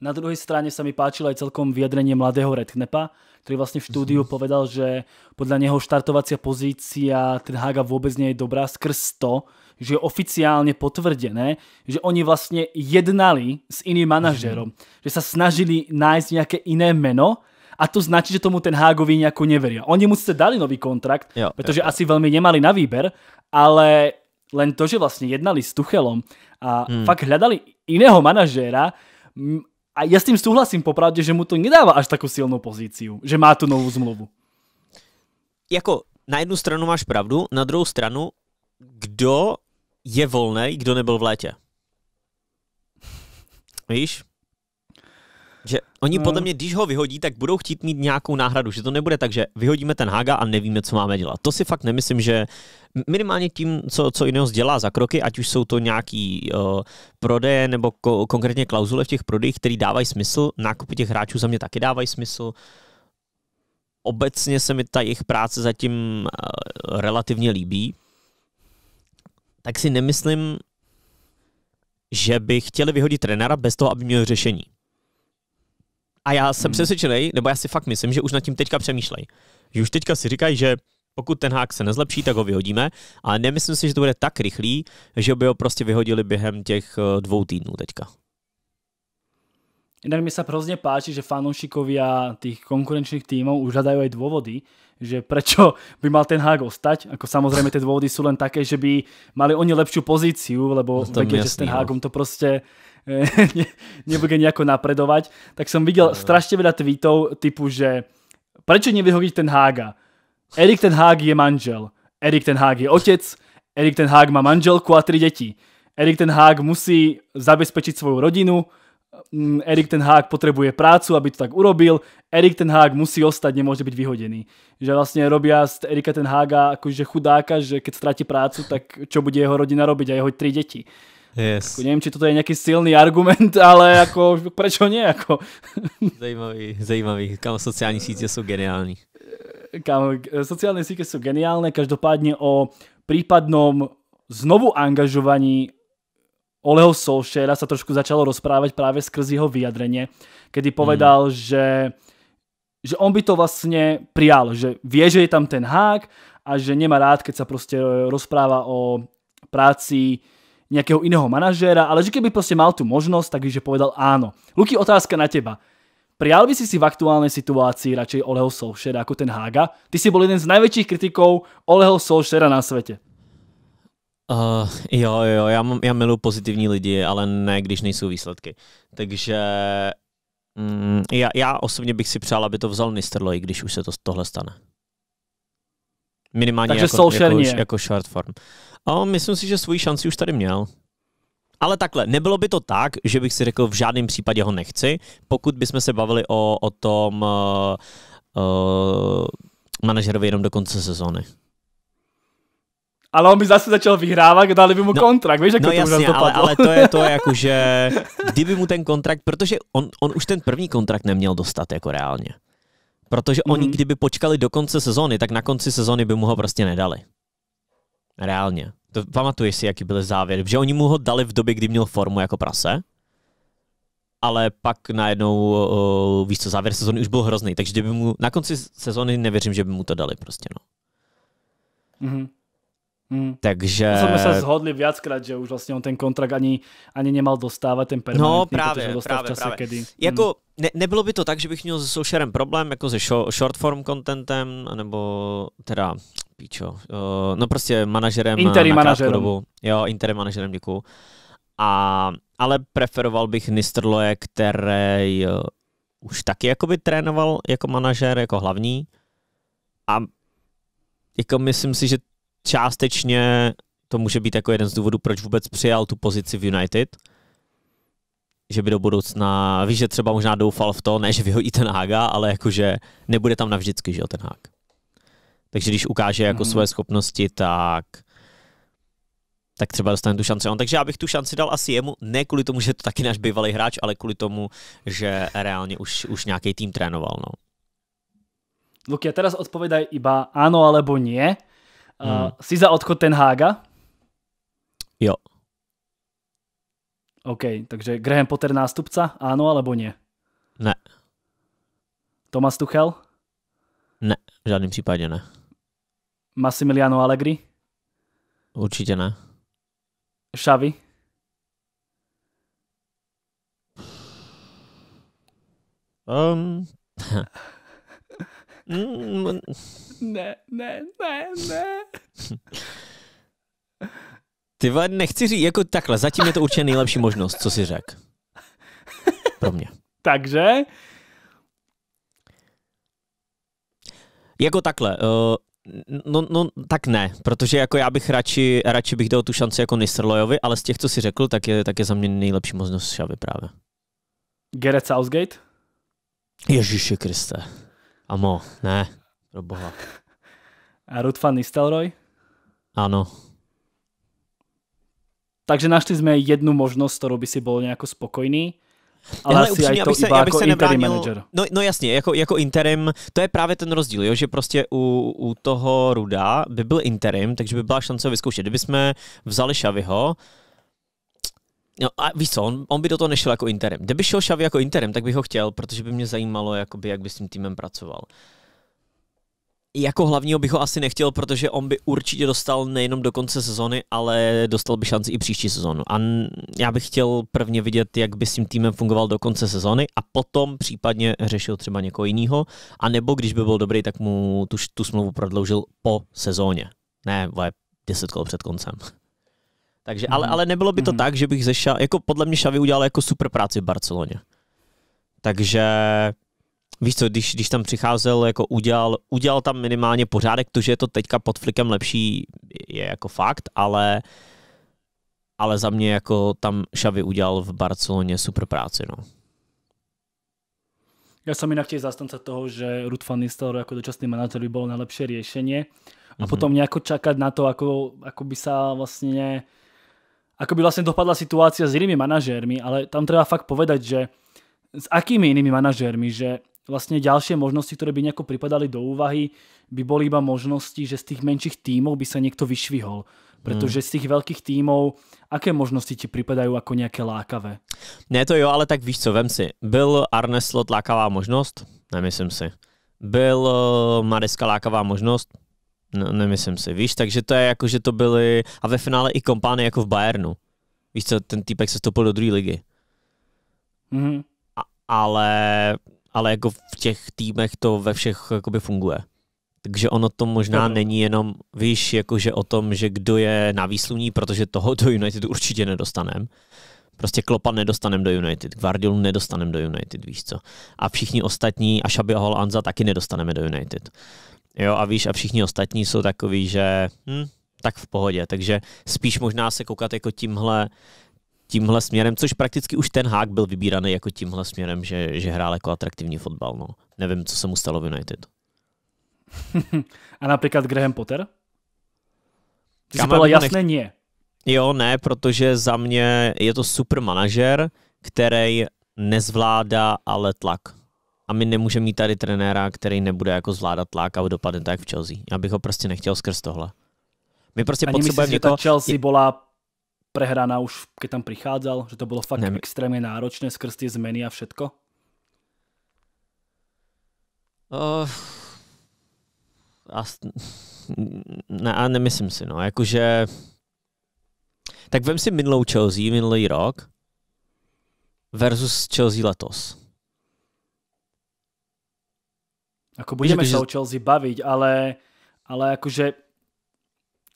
na druhé straně se mi páčilo i celkom vyjadrenie mladého Redknepa, který vlastně v -hmm. povedal, že podle něho startovací pozícia Ten Haga vůbec není dobrá skrz to, že je oficiálně potvrdené, že oni vlastně jednali s iným -hmm. že se snažili najít nějaké jiné meno, a to značí, že tomu ten Hágovi nejako neveria. Oni mu sice dali nový kontrakt, jo, protože jo. asi velmi nemali na výber, ale len to, že vlastne jednali s Tuchelom a hmm. fakt hľadali iného manažéra a ja s tým súhlasím popravde, že mu to nedáva až takú silnou pozíciu, že má tu novú zmluvu. Jako na jednu stranu máš pravdu, na druhou stranu, kdo je volný, kdo nebyl v létě? Víš? Že oni no. podle mě, když ho vyhodí, tak budou chtít mít nějakou náhradu, že to nebude tak, že vyhodíme ten Haga a nevíme, co máme dělat. To si fakt nemyslím, že minimálně tím, co, co jiného dělá za kroky, ať už jsou to nějaký uh, prodeje nebo ko- konkrétně klauzule v těch prodejích, které dávají smysl, nákupy těch hráčů za mě taky dávají smysl. Obecně se mi ta jejich práce zatím uh, relativně líbí. Tak si nemyslím, že by chtěli vyhodit trenéra bez toho, aby měl řešení. A já jsem hmm. přesvědčený, nebo já si fakt myslím, že už nad tím teďka přemýšlej. Že už teďka si říkají, že pokud ten hák se nezlepší, tak ho vyhodíme, ale nemyslím si, že to bude tak rychlý, že by ho prostě vyhodili během těch eh, dvou týdnů teďka. Jinak mi se hrozně páči, že a těch konkurenčních týmů už hledají i důvody, že prečo by mal ten Hák ostať. Ako samozrejme tie dôvody sú len také, že by mali oni lepšiu pozíciu, lebo no vedia, že s ten no. Hákom to proste nebude nejako napredovať, tak som videl strašne veľa tweetov typu, že prečo nevyhovoriť ten Hága? Erik ten Hág je manžel. Erik ten Hág je otec. Erik ten Hág má manželku a tri deti. Erik ten Hág musí zabezpečiť svoju rodinu. Mm, Erik ten Hák potrebuje prácu, aby to tak urobil, Erik ten Hák musí ostať, nemôže byť vyhodený. Že vlastne robia z Erika ten Hága akože chudáka, že keď stráti prácu, tak čo bude jeho rodina robiť a jeho tri deti. Yes. Ako, nevím, či toto je nějaký silný argument, ale jako proč nie? ne? Jako? zajímavý, zajímavý. Kam sociální sítě jsou geniální. Kam, sociální sítě jsou geniálne, každopádně o prípadnom znovu angažovaní Oleho Solšera sa trošku začalo rozprávať práve skrz jeho vyjadrenie, kedy hmm. povedal, mm. že, že on by to vlastne prijal, že vie, že je tam ten hák a že nemá rád, keď sa proste rozpráva o práci nejakého iného manažéra, ale že keby prostě mal tu možnosť, takže povedal áno. Luky, otázka na teba. Prijal by si si v aktuálnej situácii radšej Oleho Solšera ako ten Haga? Ty si bol jeden z najväčších kritikov Oleho Solšera na svete. Uh, jo, jo, já, mám, já miluji pozitivní lidi, ale ne, když nejsou výsledky. Takže mm, já, já osobně bych si přál, aby to vzal Nisterloj, když už se to, tohle stane. Minimálně Takže jako, jako, jako short form. A myslím si, že svoji šanci už tady měl. Ale takhle, nebylo by to tak, že bych si řekl, v žádném případě ho nechci, pokud bychom se bavili o, o tom uh, uh, manažerovi jenom do konce sezóny. Ale on by zase začal vyhrávat, dali by mu no, kontrakt, víš, jak no to jasně, to ale, ale to je to, jakože, kdyby mu ten kontrakt, protože on, on už ten první kontrakt neměl dostat jako reálně. Protože mm-hmm. oni, mhm. kdyby počkali do konce sezóny, tak na konci sezóny by mu ho prostě nedali. Reálně. To pamatuješ si, jaký byl závěr. Že oni mu ho dali v době, kdy měl formu jako prase, ale pak najednou, uh, víš co, závěr sezóny už byl hrozný, takže kdyby mu, na konci sezóny nevěřím, že by mu to dali prostě, no. Mm-hmm. Mm. Takže... To jsme se zhodli viackrát, že už vlastně on ten kontrakt ani, ani nemal dostávat ten permanentní, no, právě, protože dostal právě, v čase, právě. kedy... Mm. Jako, mm. ne, nebylo by to tak, že bych měl se Soušerem problém, jako se short form contentem, nebo teda, píčo, uh, no prostě manažerem Interim na manažerem. dobu. Jo, interim manažerem, děkuju. A, ale preferoval bych Nistrloje, který uh, už taky jakoby trénoval jako manažer, jako hlavní. A jako myslím si, že částečně to může být jako jeden z důvodů, proč vůbec přijal tu pozici v United, že by do budoucna, víš, že třeba možná doufal v to, ne, že vyhodí ten Haga, ale jakože nebude tam navždycky, že jo, ten Hag. Takže když ukáže jako mm-hmm. svoje schopnosti, tak tak třeba dostane tu šanci on. Takže já bych tu šanci dal asi jemu, ne kvůli tomu, že to taky náš bývalý hráč, ale kvůli tomu, že reálně už, už nějaký tým trénoval. No. Luky, teraz odpovědaj iba ano, alebo nie. Uh, hmm. Jsi za odchod Ten Hága? Jo. OK, takže Graham Potter nástupca? Ano alebo ne? Ne. Tomas Tuchel? Ne, v žádném případě ne. Massimiliano Allegri? Určitě ne. Xavi? Um, Mm, ne, ne, ne, ne. Ty vole, nechci říct, jako takhle, zatím je to určitě nejlepší možnost, co si řekl. Pro mě. Takže? Jako takhle, uh, No, no, tak ne, protože jako já bych radši, radši bych dal tu šanci jako Nisrlojovi, ale z těch, co si řekl, tak je, tak je za mě nejlepší možnost Šavy právě. Gareth Southgate? Ježíši Kriste. Amo, ne, pro boha. A Ruth Nistelroj? Ano. Áno. Takže našli jsme jednu možnost, kterou by si byl nějak spokojný. Ale Hele, asi upřímně, to se, iba jako se interim nebránil, manager. No, no jasně, jako, jako interim, to je právě ten rozdíl, jo, že prostě u, u toho Ruda by byl interim, takže by byla šance vyzkoušet. Kdyby jsme vzali Šaviho, No a víš co, on, on by do toho nešel jako interim. Kdyby šel Xavi jako interim, tak bych ho chtěl, protože by mě zajímalo, jakoby, jak by s tím týmem pracoval. jako hlavního bych ho asi nechtěl, protože on by určitě dostal nejenom do konce sezony, ale dostal by šanci i příští sezonu. A já bych chtěl prvně vidět, jak by s tím týmem fungoval do konce sezony a potom případně řešil třeba někoho jiného, a nebo když by byl dobrý, tak mu tu, tu smlouvu prodloužil po sezóně. Ne, ale 10 kol před koncem. Takže, ale, mhm. ale nebylo by to mm-hmm. tak, že bych ze Ša, jako podle mě Šavi udělal jako super práci v Barceloně. Takže víš co, když, když tam přicházel, jako udělal, udělal tam minimálně pořádek, to, že je to teďka pod flikem lepší, je jako fakt, ale ale za mě jako tam Xavi udělal v Barceloně super práci, no. Ja som inak tiež zastanca toho, že Ruth van Nistelrooy ako dočasný manažer by bolo najlepšie riešenie a mm-hmm. potom nejako čakať na to, ako, ako by sa vlastne ako by vlastne dopadla situácia s inými manažérmi, ale tam treba fakt povedať, že s akými inými manažérmi, že vlastne ďalšie možnosti, ktoré by nejako pripadali do úvahy, by boli iba možnosti, že z tých menších tímov by sa niekto vyšvihol. Protože hmm. z těch velkých týmů, aké možnosti ti připadají jako nějaké lákavé? Ne to jo, ale tak víš co, vem si. Byl Arneslot lákavá možnost? Nemyslím si. Byl eh, Mareska lákavá možnost? No, nemyslím si, víš, takže to je jako, že to byly, a ve finále i kompány jako v Bayernu. Víš co, ten týpek se stoupil do druhé ligy. Mm-hmm. A, ale, ale jako v těch týmech to ve všech jakoby funguje. Takže ono to možná no. není jenom, víš, jakože o tom, že kdo je na výsluní, protože toho do United určitě nedostaneme. Prostě Klopa nedostanem do United, Guardiolu nedostanem do United, víš co. A všichni ostatní, a Xabi Hall Anza taky nedostaneme do United. Jo, a víš, a všichni ostatní jsou takový, že hm, tak v pohodě. Takže spíš možná se koukat jako tímhle, tímhle směrem, což prakticky už ten hák byl vybíraný jako tímhle směrem, že, že hrál jako atraktivní fotbal. No. Nevím, co se mu stalo v United. a například Graham Potter? Ty jsi byl jasné nech... ne. Jo, ne, protože za mě je to super manažer, který nezvládá ale tlak a my nemůžeme mít tady trenéra, který nebude jako zvládat tlak a dopadne tak v Chelsea. Já bych ho prostě nechtěl skrz tohle. My prostě Ani potřebujeme myslíš, někoho... že ta Chelsea byla prehraná už, když tam přicházel, Že to bylo fakt ne, extrémně náročné skrz ty změny a všetko? Uh, eh, a, ne, a nemyslím si, no. Jakože... Tak vem si minulou Chelsea, minulý rok versus Chelsea letos. Ako budeme Víš, sa o Chelsea baviť, ale, ale akože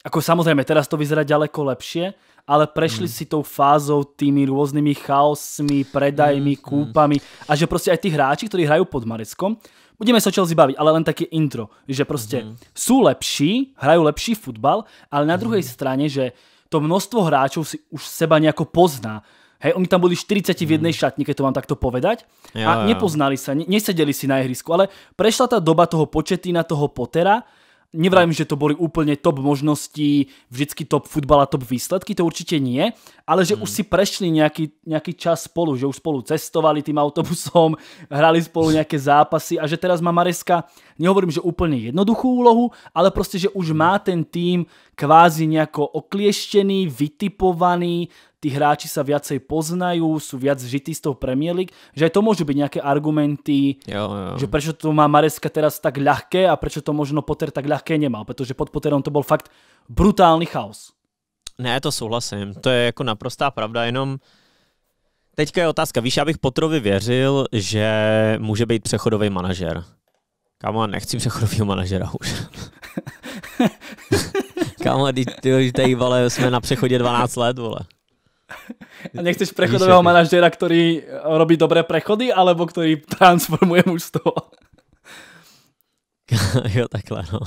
ako samozrejme, teraz to vyzerá ďaleko lepšie, ale prešli mm. si tou fázou tými rôznymi chaosmi, predajmi, mm. kúpami a že proste aj tí hráči, ktorí hrajú pod Mareckom, budeme sa o Chelsea baviť, ale len také intro, že proste mm. sú lepší, hrajú lepší futbal, ale na hmm. druhej strane, že to množstvo hráčov si už seba nejako pozná Hej, oni tam boli 40 v jednej mm. šatni, keď to mám takto povedať. Ja, a nepoznali sa, nesedeli si na ihrisku, ale prešla tá doba toho početí na toho potera. Nevrajím, že to boli úplne top možnosti, vždycky top futbala, top výsledky, to určite nie, ale že mm. už si prešli nejaký, nejaký čas spolu, že už spolu cestovali tým autobusom, hrali spolu nejaké zápasy a že teraz má Mareska nehovorím, že úplne jednoduchú úlohu, ale proste, že už má ten tým kvázi nejako oklieštený, vytipovaný, tí hráči sa viacej poznajú, sú viac žití z toho Premier League, že aj to môžu byť nejaké argumenty, jo, jo. že prečo to má Mareska teraz tak ľahké a prečo to možno Potter tak ľahké nemal, pretože pod Potterom to bol fakt brutálny chaos. Ne, to souhlasím, to je jako naprostá pravda, jenom teďka je otázka, víš, já bych Potrovi věřil, že může být přechodový manažer. Kámo, nechci přechodového manažera už. Kámo, ty, ty, tady, vole, jsme na přechodě 12 let, vole. A nechceš přechodového manažera, který robí dobré prechody, alebo který transformuje toho? jo, takhle, no.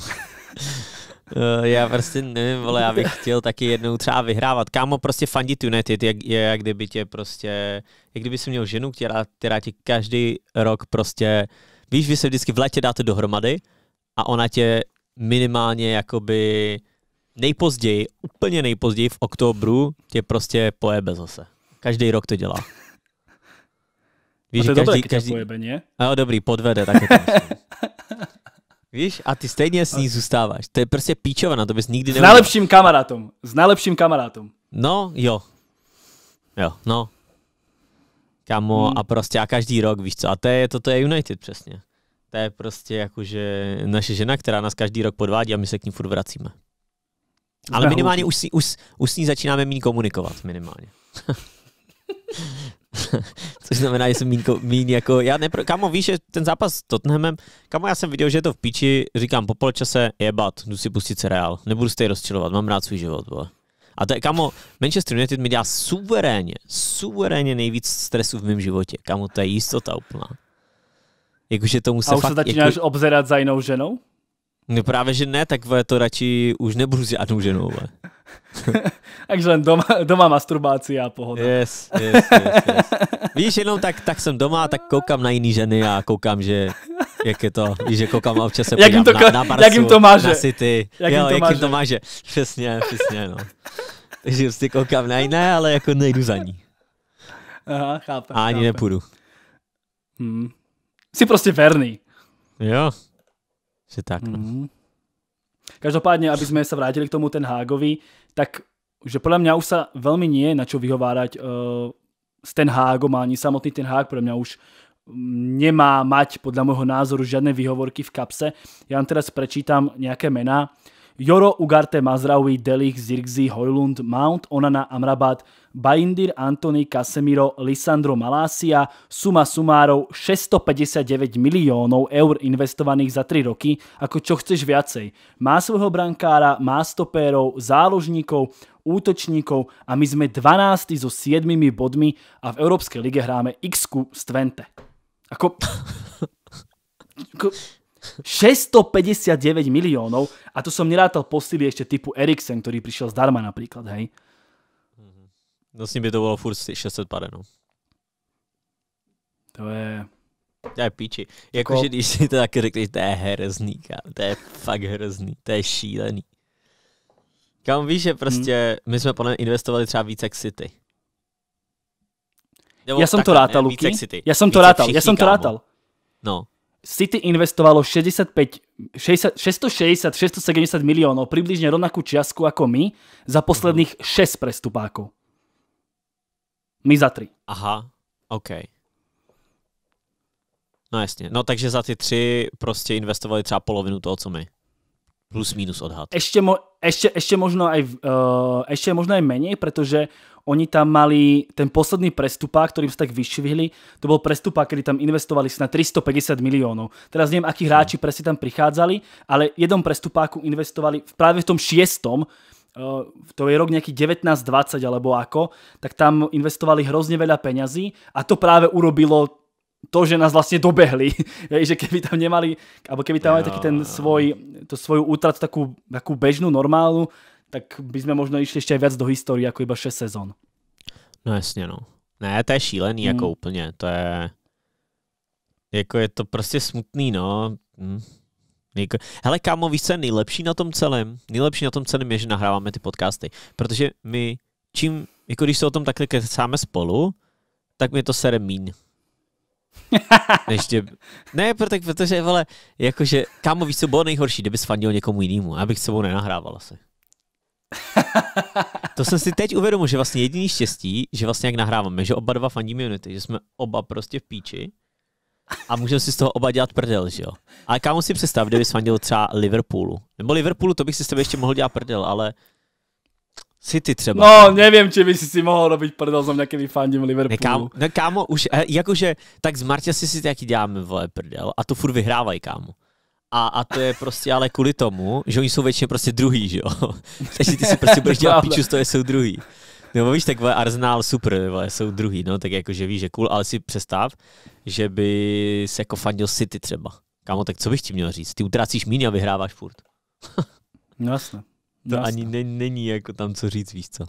Eh, já prostě nevím, vole, já bych chtěl taky jednou třeba vyhrávat. Kámo, prostě fandit United je, je jak kdyby tě prostě, jak kdyby si měl ženu, která, která ti každý rok prostě Víš, vy se vždycky v létě dáte dohromady a ona tě minimálně jakoby nejpozději, úplně nejpozději v oktobru tě prostě pojebe zase. Každý rok to dělá. Víš, a to je každý, každý... pojebe, A Jo, dobrý, podvede, tak je to Víš, a ty stejně s ní zůstáváš. To je prostě píčovaná, to bys nikdy neměl. S nejlepším kamarátom, s nejlepším kamarátom. No, jo. Jo, no, Kámo, hmm. a prostě a každý rok, víš co, a to je, to, to je United přesně. To je prostě jakože naše žena, která nás každý rok podvádí a my se k ní furt vracíme. Ale minimálně už, už, už s ní začínáme méně komunikovat, minimálně. Což znamená, že jsem mín, mín jako, já nepro, kamo, víš, že ten zápas s Tottenhamem, kamo, já jsem viděl, že je to v píči, říkám po polčase, jebat, jdu si pustit seriál, nebudu se rozčilovat, mám rád svůj život, vole. A to je, kamo, Manchester United mi dělá suverénně, suverénně nejvíc stresu v mém životě. Kamo, to je jistota úplná. Jakože tomu se A už fakt, se začínáš jako... obzerat za jinou ženou? No právě, že ne, tak to radši už nebudu s žádnou ženou. Takže jen doma, doma masturbáci a pohoda. Yes, yes, yes, yes. Víš, jenom tak, tak jsem doma, tak koukám na jiný ženy a koukám, že jak je to, víš, jako kam občas se jak jim to, na, na Barsu, jak jim to máže. na City, jak jo, jim to jak máže. jim to máže, přesně, přesně, no. Takže prostě koukám na jiné, ale jako nejdu za ní. Aha, chápem. A ani chápem. nepůjdu. Hmm. Jsi prostě verný. Jo, že tak. No. Hmm. Každopádně, aby jsme se vrátili k tomu ten Hágovi, tak že podle mě už se velmi nie je na čo vyhovárať uh, eh, s ten Hágom, ani samotný ten Hág podle mě už nemá mať podľa môjho názoru žiadne výhovorky v kapse. Ja vám teraz prečítam nejaké mená. Joro, Ugarte, Mazraoui, Delich, Zirgzi, Hojlund, Mount, Onana, Amrabat, Bajindir, Antony, Casemiro, Lisandro, Malásia, suma sumárov 659 miliónov eur investovaných za 3 roky, ako čo chceš viacej. Má svojho brankára, má stopérov, záložníkov, útočníkov a my sme 12 so 7 bodmi a v Európskej lige hráme x s Twente. Ako... ako 659 miliónov a to som nerátal posily ešte typu Eriksen, ktorý prišiel zdarma napríklad, hej. Mhm. No s ním by to bolo furt 600 padenů. No. To je... To je píči. Jakože když si to taky řekneš, to je hrozný, To je fakt hrozný. To je šílený. Kam víš, že prostě hmm. my jsme po investovali třeba víc jak City. Nebo já jsem to rátal, Luky. Já jsem to rátal, já jsem to rátal. No. City investovalo 65, 60, 660, 670 miliónov, přibližně rovnakú čiastku jako my, za posledných 6 mhm. prestupákov. My za 3. Aha, OK. No jasně. No takže za ty tři prostě investovali třeba polovinu toho, co my. Plus minus odhad. Ještě, mo, ještě, ještě možno aj, uh, ještě možno aj menej, protože oni tam mali ten posledný prestupák, ktorým sa tak vyšvihli, to bol prestupák, kedy tam investovali na 350 miliónov. Teraz neviem, akí hráči presne tam prichádzali, ale jednom prestupáku investovali práve v tom šiestom, eh, to je rok nejaký 19-20 alebo ako, tak tam investovali hrozne veľa peňazí a to práve urobilo to, že nás vlastně dobehli, že keby tam nemali, alebo keby tam mali taky ten svoj, to svoju útratu, takú, takú bežnú, normálnu, tak by jsme možno išli ještě víc do historie jako iba 6 sezon. No jasně, no. Ne, to je šílený mm. jako hmm. úplně, to je... Jako je to prostě smutný, no. Mm. Jako, hele, kámo, víš, co je nejlepší na tom celém? Nejlepší na tom celém je, že nahráváme ty podcasty. Protože my, čím, jako když se o tom takhle kecáme spolu, tak mi to sere míň. Ještě... Ne, protože, protože, vole, jakože, kámo, víš, co bylo nejhorší, kdyby fandil někomu jinému, abych s sebou nenahrával asi. to jsem si teď uvědomil, že vlastně jediný štěstí, že vlastně jak nahráváme, že oba dva fandíme Unity, že jsme oba prostě v píči a můžeme si z toho oba dělat prdel, že jo. Ale kámo si představ, kdyby fandil třeba Liverpoolu. Nebo Liverpoolu, to bych si s tebe ještě mohl dělat prdel, ale City třeba. No, nevím, či by si si mohl robit prdel, jsem nějaký fandím Liverpoolu. Ne, kámo, ne, kámo už, eh, jakože, tak z Marta si si taky děláme, vole, prdel, a to furt vyhrávají, kámo. A, a to je prostě ale kvůli tomu, že oni jsou většině prostě druhý, že jo? Takže ty si prostě budeš dělat piču z toho, jsou druhý. No víš, tak vole, Arsenal super, vole, jsou druhý, no, tak jakože víš, že cool, ale si představ, že by se jako fandil City třeba. Kámo, tak co bych ti měl říct? Ty utracíš míň a vyhráváš furt. no jasně. To jasne. No ani ne, není jako tam co říct, víš co.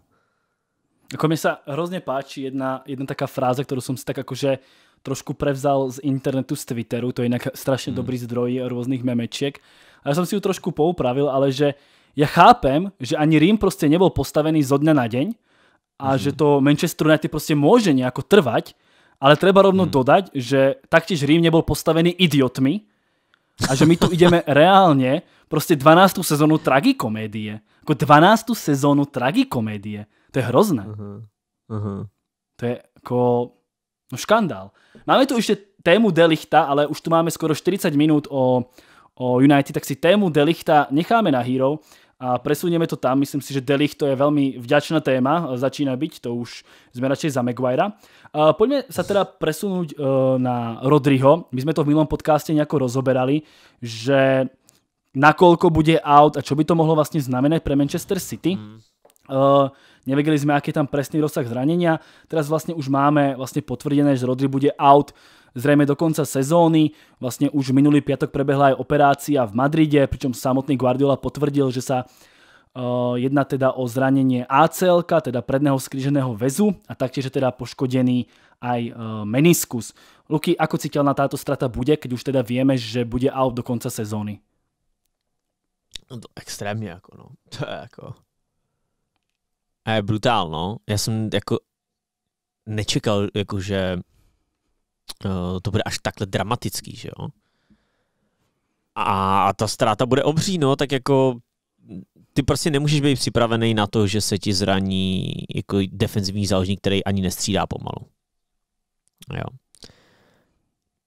Jako mi se hrozně páčí jedna, jedna taká fráze, kterou jsem si tak jakože trošku prevzal z internetu, z Twitteru, to je jinak strašně hmm. dobrý zdroj různých memečiek. A já jsem si ju trošku poupravil, ale že já chápem, že ani Rím prostě nebyl postavený zo dňa na deň a hmm. že to Manchester United prostě může nějako trvať, ale treba rovno hmm. dodať, že taktiež Rím nebyl postavený idiotmi a že my tu ideme reálně prostě 12. sezónu tragikomédie. Jako 12. sezónu tragikomédie. To je hrozné. Uh-huh. Uh-huh. To je jako No škandál. Máme tu ešte tému Delichta, ale už tu máme skoro 40 minut o, o United, tak si tému Delichta necháme na Hero a presunieme to tam. Myslím si, že Delicht to je velmi vďačná téma, e, začína byť, to už sme radšej za Maguire. A e, pojďme se teda presunout e, na Rodriho. My jsme to v minulém podcaste nejako rozoberali, že nakoľko bude out a čo by to mohlo vlastně znamenat pro Manchester City. Mm. Eh, nevedeli sme, aký je tam presný rozsah zranenia. Teraz vlastne už máme vlastne potvrdené, že Rodri bude out zrejme do konca sezóny. Vlastne už minulý piatok prebehla aj operácia v Madride, pričom samotný Guardiola potvrdil, že sa eh, jedná teda o zranenie ACL, teda predného skriženého väzu a taktiež je teda poškodený aj eh, meniskus. Luky, ako citeľná táto strata bude, keď už teda vieme, že bude out do konca sezóny? No to extrémne jako no. To je ako... A je brutál, no. Já jsem jako nečekal, jako že uh, to bude až takhle dramatický, že jo. A, a ta ztráta bude obří, no, tak jako ty prostě nemůžeš být připravený na to, že se ti zraní jako defenzivní záložník, který ani nestřídá pomalu. Jo.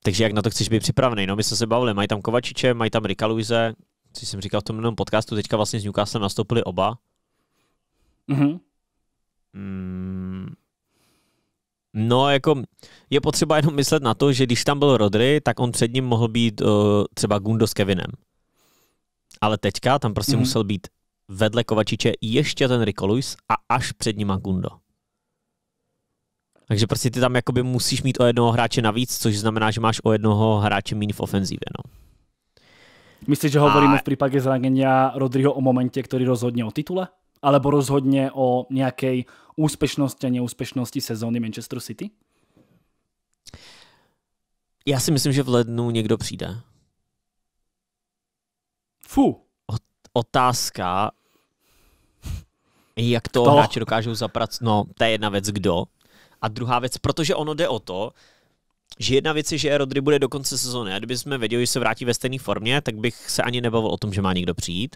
Takže jak na to chceš být připravený? No, my jsme se bavili, mají tam Kovačiče, mají tam Rika Luise, co jsem říkal v tom podcastu, teďka vlastně s Newcastlem nastoupili oba. Mm-hmm. Mm, No, jako je potřeba jenom myslet na to, že když tam byl Rodry, tak on před ním mohl být uh, třeba Gundo s Kevinem. Ale teďka tam prostě mm-hmm. musel být vedle Kovačiče ještě ten Rico Lewis a až před ním Gundo. Takže prostě ty tam jakoby musíš mít o jednoho hráče navíc, což znamená, že máš o jednoho hráče méně v ofenzívě. No. Myslíš, že hovoríme a... v případě zranění Rodryho o momentě, který rozhodně o titule? alebo rozhodně o nějaké úspěšnosti a neúspěšnosti sezóny Manchester City? Já si myslím, že v lednu někdo přijde. Fu. Ot- otázka, jak to kdo? hráči dokážou zapracovat. No, to je jedna věc, kdo. A druhá věc, protože ono jde o to, že jedna věc je, že Rodri bude do konce sezóny. A kdyby jsme věděli, že se vrátí ve stejné formě, tak bych se ani nebavil o tom, že má někdo přijít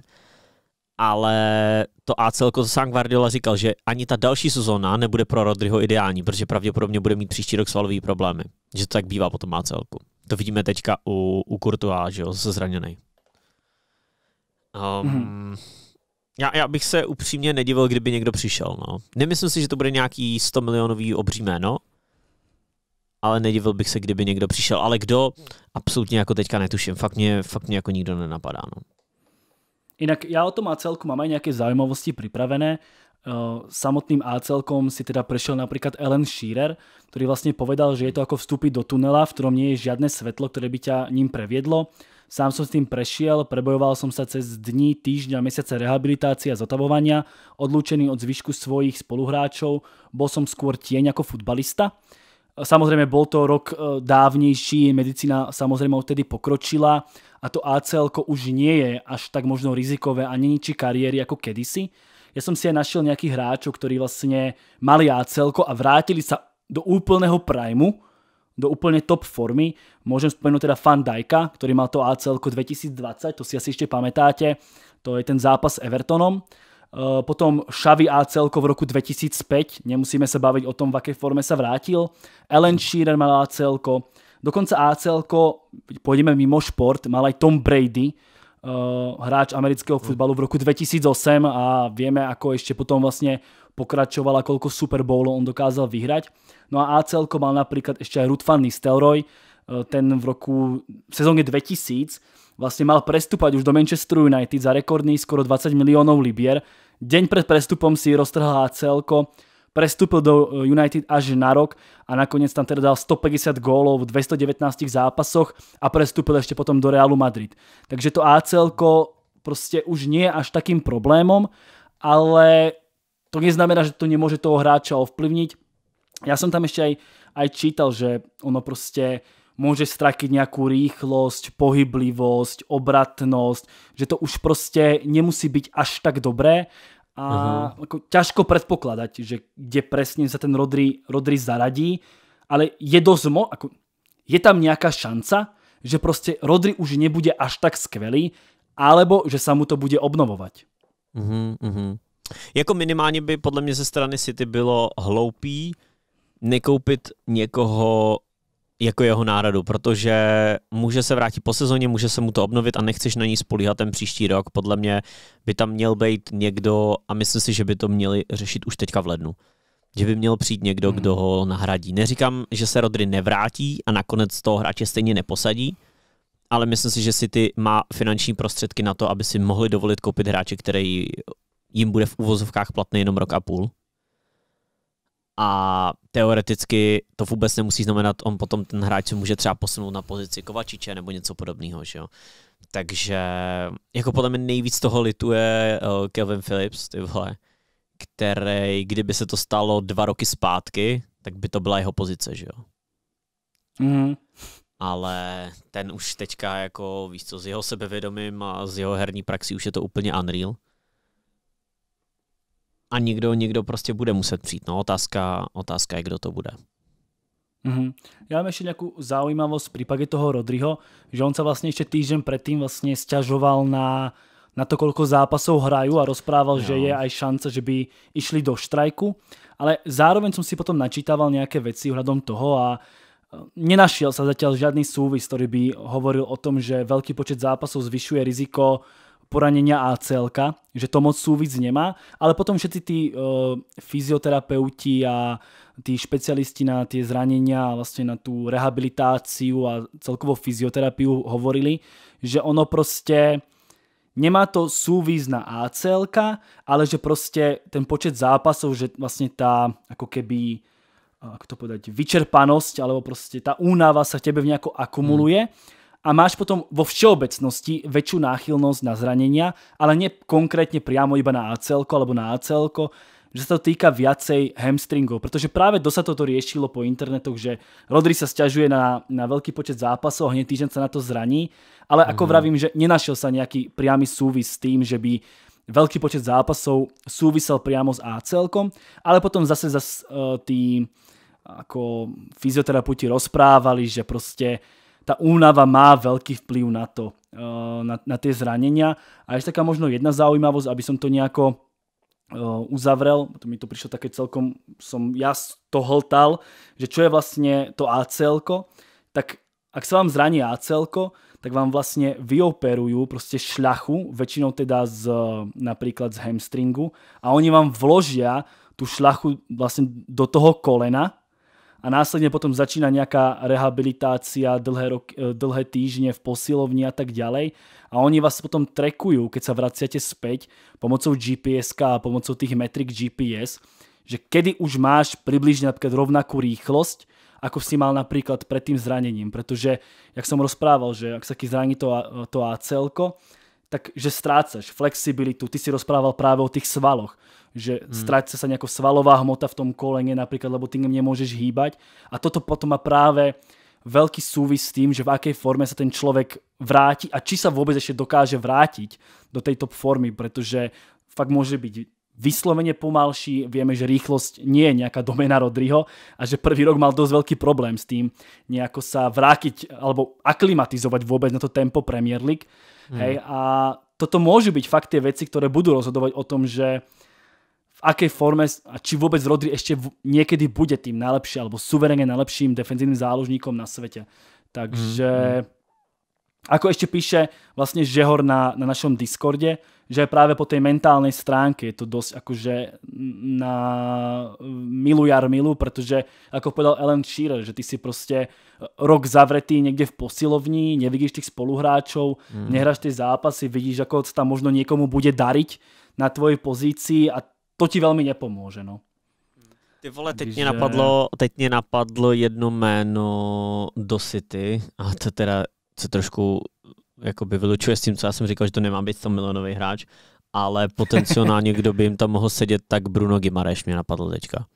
ale to ACL, to sám Guardiola říkal, že ani ta další sezóna nebude pro Rodriho ideální, protože pravděpodobně bude mít příští rok svalový problémy. Že to tak bývá po tom celku. To vidíme teďka u, u Courtois, že jo, se zraněný. Um, hmm. já, já bych se upřímně nedivil, kdyby někdo přišel. No. Nemyslím si, že to bude nějaký 100 milionový obří jméno, ale nedivil bych se, kdyby někdo přišel. Ale kdo? Absolutně jako teďka netuším. Fakt mě, fakt mě jako nikdo nenapadá. No. Inak ja o tom ACL-ku mám aj nejaké zaujímavosti pripravené. E, samotným ACL-kom si teda prešiel napríklad Ellen Shearer, ktorý vlastne povedal, že je to ako vstúpiť do tunela, v ktorom nie je žiadne svetlo, ktoré by ťa ním previedlo. Sám som s tým prešiel, prebojoval som sa cez dní, týždňa, mesiace rehabilitácie a zotavovania, odlúčený od zvyšku svojich spoluhráčov, bol som skôr tieň ako futbalista. Samozrejme, bol to rok e, dávnejší, medicína samozrejme odtedy pokročila, a to ACL už nie je až tak možno rizikové a neničí kariéry ako kedysi. Ja som si aj našiel nejakých hráčov, ktorí vlastne mali ACL a vrátili sa do úplného prime do úplne top formy. Môžem spomenúť teda Van Dijka, ktorý mal to ACL 2020, to si asi ešte pamätáte, to je ten zápas s Evertonom. Potom Xavi ACL v roku 2005, nemusíme sa baviť o tom, v akej forme sa vrátil. Ellen Shearer mal ACL, -ko. Dokonca acl pojďme mimo šport, mal aj Tom Brady, eh, hráč amerického futbalu v roku 2008 a víme, ako ještě potom vlastně pokračoval a koľko Super Bowlov on dokázal vyhrať. No a acl mal například ještě aj Ruth Van Nistelrooy, eh, ten v roku v sezóne 2000 vlastně mal prestupať už do Manchester United za rekordný skoro 20 miliónov libier. Deň pred prestupom si roztrhl acl prestúpil do eh, United až na rok a nakoniec tam teda dal 150 gólov v 219 zápasoch a prestúpil ešte potom do Realu Madrid. Takže to ACL prostě už nie je až takým problémom, ale to neznamená, že to nemôže toho hráča ovplyvniť. Ja som tam ešte aj, aj čítal, že ono prostě může strakiť nějakou rýchlosť, pohyblivosť, obratnosť, že to už prostě nemusí být až tak dobré a uh-huh. ako ťažko predpokladať, že kde presne sa ten Rodri, Rodri zaradí, ale je dosť mo, ako, je tam nejaká šanca, že proste Rodri už nebude až tak skvelý, alebo že sa mu to bude obnovovať. Uh-huh, mhm, mhm. uh-huh. Jako minimálně by podle mě ze strany City bylo hloupý nekoupit někoho jako jeho náradu, protože může se vrátit po sezóně, může se mu to obnovit a nechceš na ní spolíhat ten příští rok. Podle mě by tam měl být někdo a myslím si, že by to měli řešit už teďka v lednu. Že by měl přijít někdo, hmm. kdo ho nahradí. Neříkám, že se Rodry nevrátí a nakonec toho hráče stejně neposadí, ale myslím si, že si ty má finanční prostředky na to, aby si mohli dovolit koupit hráče, který jim bude v úvozovkách platný jenom rok a půl a teoreticky to vůbec nemusí znamenat, on potom ten hráč se může třeba posunout na pozici Kovačiče nebo něco podobného, že jo. Takže jako podle mě nejvíc toho lituje uh, Kelvin Phillips, ty vole, který, kdyby se to stalo dva roky zpátky, tak by to byla jeho pozice, že jo. Mm. Ale ten už teďka jako, víš co, s jeho sebevědomím a s jeho herní praxí už je to úplně unreal a někdo, někdo prostě bude muset přijít. No, otázka, otázka je, kdo to bude. Mm-hmm. Já mám ještě nějakou zaujímavost v případě toho Rodriho, že on se vlastně ještě týden předtím vlastně stěžoval na, na to, koľko zápasov hrajú a rozprával, no. že je aj šanca, že by išli do štrajku. Ale zároveň som si potom načítával nejaké veci ohľadom toho a eh, nenašiel sa zatiaľ žiadny súvis, ktorý by hovoril o tom, že veľký počet zápasov zvyšuje riziko poranenia ACL, že to moc súvisť nemá, ale potom všetci tí uh, fyzioterapeuti a tí špecialisti na tie zranenia a vlastne na tú rehabilitáciu a celkovo fyzioterapiu hovorili, že ono proste nemá to súvis na ACL, ale že proste ten počet zápasov, že vlastne tá ako keby eh, ako to povedať, vyčerpanosť, alebo proste tá únava sa tebe v nejako akumuluje. Hmm a máš potom vo všeobecnosti väčšiu náchylnosť na zranenia, ale nie konkrétne priamo iba na ACL alebo na ACL, že sa to týka viacej hamstringov, pretože práve dosa toto riešilo po internetoch, že Rodri sa sťažuje na, na veľký počet zápasov, hneď týždeň sa na to zraní, ale ako mm -hmm. vravím, že nenašiel sa nejaký priamy súvis s tým, že by veľký počet zápasov súvisel priamo s ACL, ale potom zase zase uh, tí ako fyzioterapeuti rozprávali, že proste uh, tá únava má veľký vplyv na to, eh, na, na tie zranenia. A ešte taká možno jedna zaujímavosť, aby som to nejako eh, uzavrel, to mi to prišlo také celkom, som ja to hltal, že čo je vlastne to acl ko? tak ak sa vám zraní acl tak vám vlastne vyoperujú proste šľachu, väčšinou teda z, napríklad z hamstringu a oni vám vložia tú šlachu vlastne do toho kolena a následne potom začína nejaká rehabilitácia, dlhé, roky, eh, dlhé týždne v posilovni a tak ďalej a oni vás potom trekujú, keď sa vraciate späť pomocou gps a pomocou tých metrik GPS, že kedy už máš približne napríklad rovnakú rýchlosť, ako si mal napríklad pred tým zranením, pretože, jak som rozprával, že ak sa ti zraní to, to ACL, tak že strácaš flexibilitu, ty si rozprával práve o tých svaloch, že hmm. stráca sa nejako svalová hmota v tom kolene napríklad, lebo ty nemôžeš hýbať. A toto potom má práve veľký súvis s tým, že v akej forme sa ten človek vráti a či sa vôbec ešte dokáže vrátiť do tejto top formy, pretože fakt môže byť vyslovene pomalší, vieme, že rýchlosť nie je nejaká domena Rodriho a že prvý rok mal dosť veľký problém s tým nejako sa vrátiť alebo aklimatizovať vôbec na to tempo Premier League. Hmm. Hej, a toto môžu byť fakt tie veci, ktoré budú rozhodovať o tom, že v akej forme a či vôbec Rodri ešte niekedy bude tým najlepším alebo suverene najlepším defenzívnym záložníkom na svete. Takže mm. Ako ešte píše vlastne Žehor na, na našom Discorde, že práve po tej mentálnej stránke je to dosť akože na milu jar milu, pretože ako povedal Ellen Shearer, že ty si proste rok zavretý niekde v posilovni, nevidíš tých spoluhráčov, mm. nehráš tie zápasy, vidíš, ako tam možno niekomu bude dariť na tvojej pozícii a to ti velmi nepomůže, no. Ty vole, teď, Když... mě eh, napadlo, teď mě napadlo jedno jméno do City a to teda se trošku jakoby vylučuje s tím, co já jsem říkal, že to nemá být 100 milionový hráč, ale potenciálně, kdo by jim tam mohl sedět, tak Bruno Gimareš mě napadl teďka.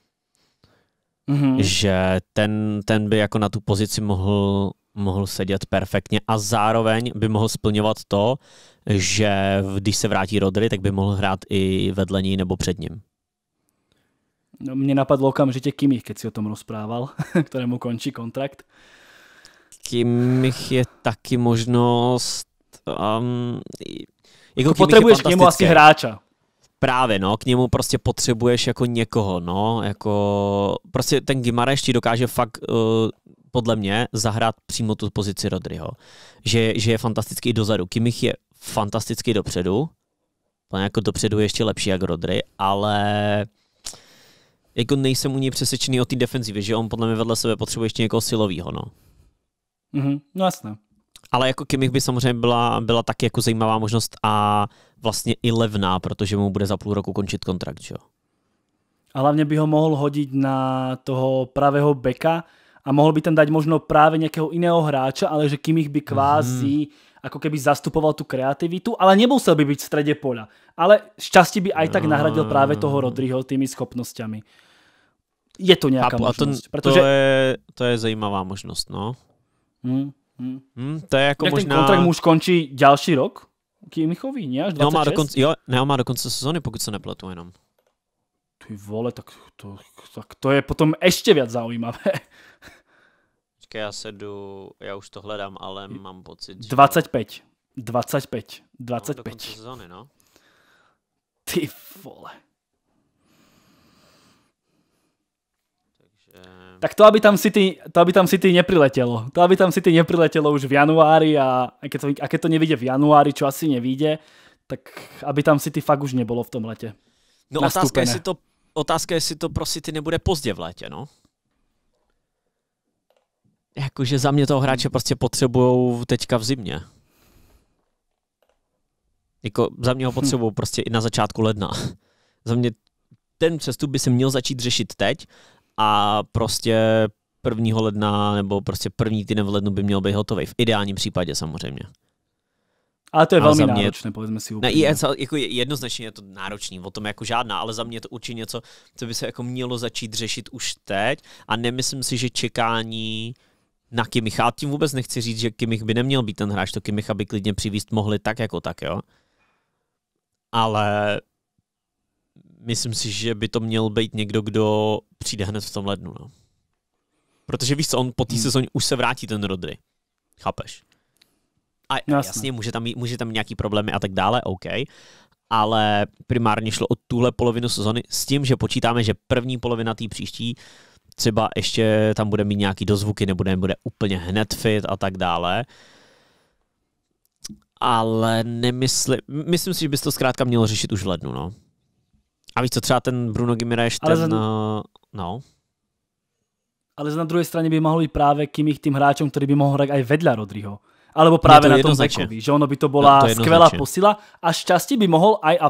Mm-hmm. Že ten, ten by jako na tu pozici mohl, mohl sedět perfektně a zároveň by mohl splňovat to, že když se vrátí Rodry, tak by mohl hrát i vedle ní nebo před ním. No, mě napadlo okamžitě Kimich, keď si o tom rozprával, kterému končí kontrakt. Kimich je taky možnost... Um, jako, jako potřebuješ k němu asi hráča. Právě, no, k němu prostě potřebuješ jako někoho, no, jako prostě ten Gimareš ti dokáže fakt uh, podle mě zahrát přímo tu pozici Rodryho. Že, že je fantastický dozadu. Kimich je fantasticky dopředu. Plán jako dopředu je ještě lepší jak Rodry, ale jako nejsem u něj přesvědčený o té defenzivě, že on podle mě vedle sebe potřebuje ještě někoho silového, no. Mm-hmm, no jasné. Ale jako Kimich by samozřejmě byla, byla taky jako zajímavá možnost a vlastně i levná, protože mu bude za půl roku končit kontrakt, jo. A hlavně by ho mohl hodit na toho pravého beka a mohl by tam dát možno právě nějakého jiného hráče, ale že Kimich by mhm. kvázi mm-hmm ako keby zastupoval tú kreativitu, ale nemusel by byť v strede poľa. Ale šťastí by aj tak nahradil práve toho mm. Rodriho tými schopnosťami. Je to nejaká a, možnosť. To, pretože... to, je, to je zajímavá možnosť, no. Hmm, hmm. Hmm, to je jako Jak možná... ten kontrakt mu už končí ďalší rok? Kimichovi, ne? Až 26? Neon jo, Neon má do sezóny, pokud se nepletu jenom. Ty vole, tak to, tak to je potom ještě viac zaujímavé počkej, já se jdu, já už to hledám, ale mám pocit, 25. že... 25. 25. 25. No, do sezóny, no. Ty vole. Tak to, aby tam City, to, aby tam City nepriletelo. To, aby tam City nepriletelo už v januári a aké to, aké to nevíde v januári, čo asi nevíde, tak aby tam City fakt už nebolo v tom lete. No otázka, jestli to, otázka, jestli to pro prostě City nebude pozdě v létě, no? Jakože za mě toho hráče prostě potřebujou teďka v zimě. Jako za mě ho potřebují hm. prostě i na začátku ledna. za mě ten přestup by se měl začít řešit teď a prostě prvního ledna nebo prostě první týden v lednu by měl být hotový. V ideálním případě samozřejmě. Ale to je ale velmi mě... náročné, povedzme si úplně. Ne, jako je, jako jednoznačně je to náročný, o tom jako žádná, ale za mě je to určitě něco, co by se jako mělo začít řešit už teď a nemyslím si, že čekání uh, na Kimich. A tím vůbec nechci říct, že Kimich by neměl být ten hráč, to Kimich by klidně přivíst mohli tak jako tak, jo. Ale myslím si, že by to měl být někdo, kdo přijde hned v tom lednu, no. Protože víš co, on po té hmm. sezóně už se vrátí ten Rodry. Chápeš? A jasně, jasně může, tam, může tam nějaký problémy a tak dále, OK. Ale primárně šlo o tuhle polovinu sezony s tím, že počítáme, že první polovina té příští třeba ještě tam bude mít nějaký dozvuky, nebo nebude úplně hned fit a tak dále. Ale nemysli, myslím si, že bys to zkrátka mělo řešit už v lednu, no. A víš co, třeba ten Bruno Gimireš, ten, zan... Eh, no. Ale na druhé straně by mohl být právě kým tým hráčem, který by mohl hrát i vedle Rodriho alebo práve to na tom Zekovi, že ono by to bola to, to skvelá posila a šťastie by mohol aj uh,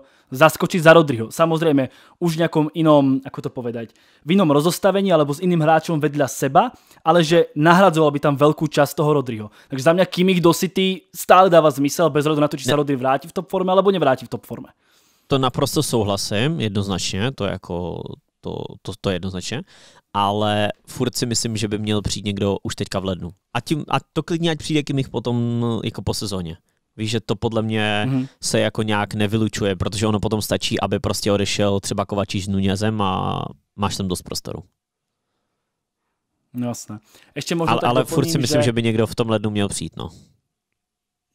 e, zaskočiť za Rodriho. Samozrejme, už v nejakom inom, ako to povedať, v inom rozostavení alebo s iným hráčom vedľa seba, ale že nahradzoval by tam veľkú časť toho Rodriho. Takže za mňa Kimich do City stále dáva zmysel bez rodu na to, či ne. sa Rodri vráti v top forme alebo nevráti v top forme. To naprosto souhlasím, jednoznačne. to je ako to, to, to jednoznačně ale furt si myslím, že by měl přijít někdo už teďka v lednu. A, tím, a to klidně ať přijde Kimich potom jako po sezóně. Víš, že to podle mě mm-hmm. se jako nějak nevylučuje, protože ono potom stačí, aby prostě odešel třeba Kovačíš z Nunězem a máš tam dost prostoru. No jasné. Ještě možná ale, ale furt si myslím, že... že by někdo v tom lednu měl přijít, no.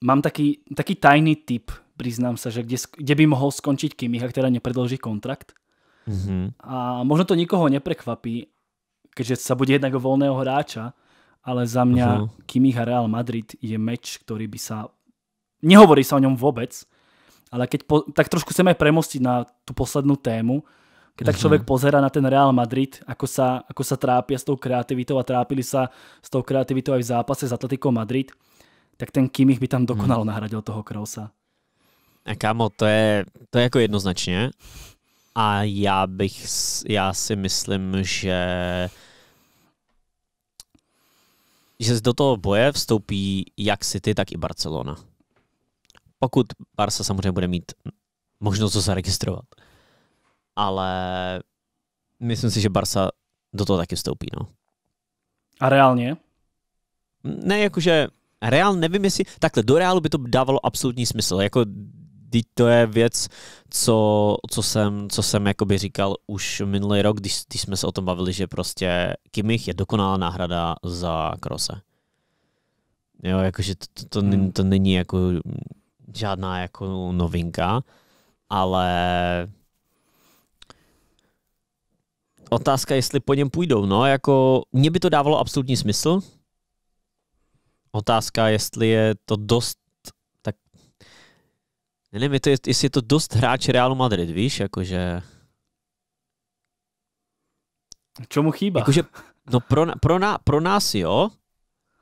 Mám taký, taký tajný tip, priznám se, že kde, kde by mohl skončit Kimich, a teda nepredloží kontrakt. Mm-hmm. A možno to nikoho neprekvapí, keďže sa bude jednak voľného hráča, ale za mňa uh-huh. Kimiha Real Madrid je meč, ktorý by sa... Nehovorí sa o ňom vôbec, ale keď po... tak trošku chceme premostiť na tú poslednú tému, keď tak mhm. človek pozera na ten Real Madrid, ako sa, ako sa trápia s tou kreativitou a trápili sa s tou kreativitou aj v zápase s Atletico Madrid, tak ten Kimich by tam mhm. dokonalo nahradil toho Krausa. A kámo, to je, to je jako jednoznačně. A já bych, já si myslím, že že do toho boje vstoupí jak City, tak i Barcelona. Pokud Barca samozřejmě bude mít možnost to zaregistrovat. Ale myslím si, že Barca do toho taky vstoupí. No. A reálně? Ne, jakože Real nevím, jestli... Takhle, do Realu by to dávalo absolutní smysl. Jako Teď to je věc, co, co jsem, co jsem jakoby říkal už minulý rok, když, když jsme se o tom bavili, že prostě Kimich je dokonalá náhrada za Krose. Jo, jakože to, to, to, hmm. to není jako žádná jako novinka, ale otázka, jestli po něm půjdou. No, jako mně by to dávalo absolutní smysl. Otázka, jestli je to dost Nevím, je to, jestli je to dost hráč Realu Madrid, víš, jakože... Čemu chýba? Jakože, no pro, pro, ná, pro nás jo,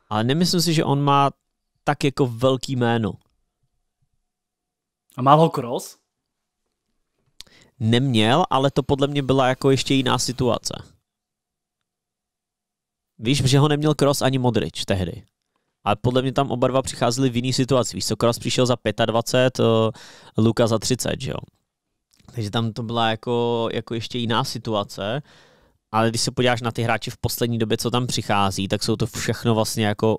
ale nemyslím si, že on má tak jako velký jméno. A má ho kros? Neměl, ale to podle mě byla jako ještě jiná situace. Víš, že ho neměl kros ani Modrič tehdy. A podle mě tam oba dva přicházeli v jiný situaci. Víš, Sokras přišel za 25, eh, Luka za 30, že jo. Takže tam to byla jako, jako ještě jiná situace. Ale když se podíváš na ty hráče v poslední době, co tam přichází, tak jsou to všechno vlastně jako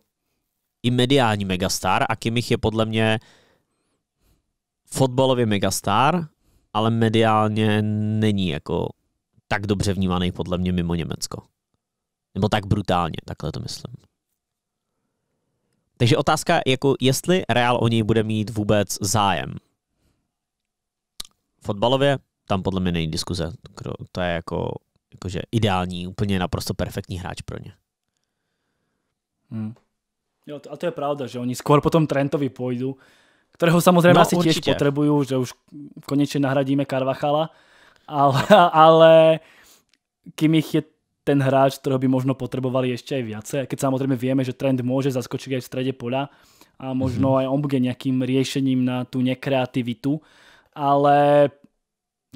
i mediální megastar a Kimich je podle mě fotbalově megastar, ale mediálně není jako tak dobře vnímaný podle mě mimo Německo. Nebo tak brutálně, takhle to myslím. Takže otázka, jako jestli Real o něj bude mít vůbec zájem. Fotbalově tam podle mě není diskuze. To je jako, jakože ideální, úplně naprosto perfektní hráč pro ně. Hmm. Jo, a to je pravda, že oni skôr potom Trentovi půjdu, kterého samozřejmě no, asi těž tiež potřebují, že už konečně nahradíme Karvachala, ale, ale jich je ten hráč, ktorého by možno potrebovali ešte aj viacej. Keď samozrejme vieme, že trend môže zaskočiť aj v strede poľa a možno mm-hmm. aj on bude nejakým riešením na tú nekreativitu, ale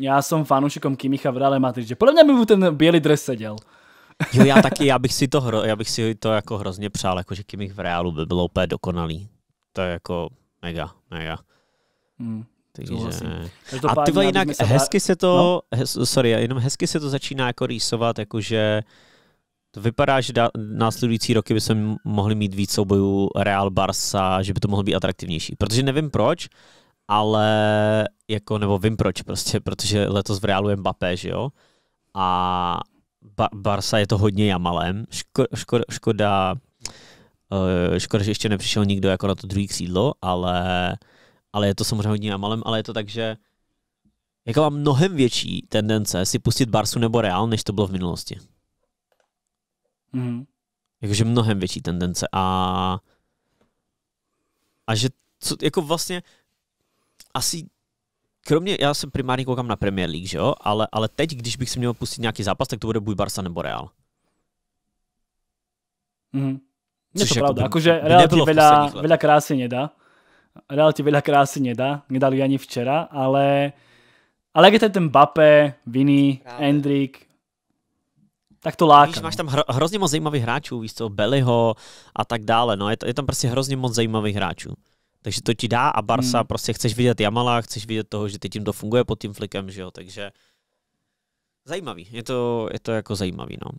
já jsem fanúšikom Kimicha v Reale Madrid, že podľa mňa by mu ten bílý dres seděl. Jo, já taky, já bych si to, hro, já bych si to jako hrozně přál, jako že Kimich v reálu by bylo úplně dokonalý. To je jako mega, mega. Hmm. Takže... A ty jinak se hezky se to, no? hez, sorry, jenom hezky se to začíná jako rýsovat, jakože to vypadá, že da, následující roky by se mohli mít víc soubojů Real Barsa, že by to mohlo být atraktivnější. Protože nevím proč, ale jako, nebo vím proč prostě, protože letos v Realu je Mbappé, že jo? A ba- Barsa je to hodně jamalem. Ško- ško- škoda, uh, škoda, že ještě nepřišel nikdo jako na to druhý křídlo, ale ale je to samozřejmě hodně na malém, ale je to tak, že jako mám mnohem větší tendence si pustit Barsu nebo Real, než to bylo v minulosti. Mm. Jakože mnohem větší tendence a a že co, jako vlastně asi kromě, já jsem primárně koukám na Premier League, že jo, ale, ale teď, když bych si měl pustit nějaký zápas, tak to bude buď Barsa nebo Real. Mm. Což je to jako pravda, by, akože Real ti veľa, veľa krásy nedá. Relativně veľa krásy nedá. Nedali ani včera, ale, ale jak je tady ten Bape, Vinny, Endrik, tak to láká. Víš, no. máš tam hro, hrozně moc zajímavých hráčů, víš co, Beliho a tak dále, no, je, to, je tam prostě hrozně moc zajímavých hráčů. Takže to ti dá a Barsa, hmm. prostě chceš vidět Jamala, chceš vidět toho, že teď tím to funguje pod tím flikem, že jo, takže zajímavý, je to, je to jako zajímavý, no.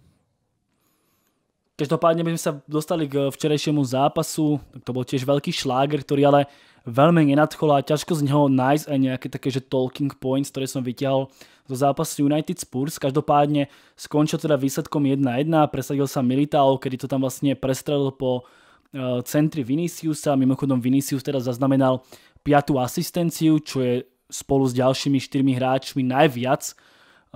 Každopádně bychom se dostali k včerejšímu zápasu, tak to byl těž velký šláger, který ale velmi nenadchol a ťažko z něho nájsť aj nejaké také, že talking points, ktoré som vytiahol zo zápasu United Spurs. Každopádně skončil teda výsledkom 1-1, presadil sa Militao, kedy to tam vlastne prestrelil po eh, centri Viniciusa. Mimochodom Vinicius teda zaznamenal piatú asistenciu, čo je spolu s ďalšími štyrmi hráčmi najviac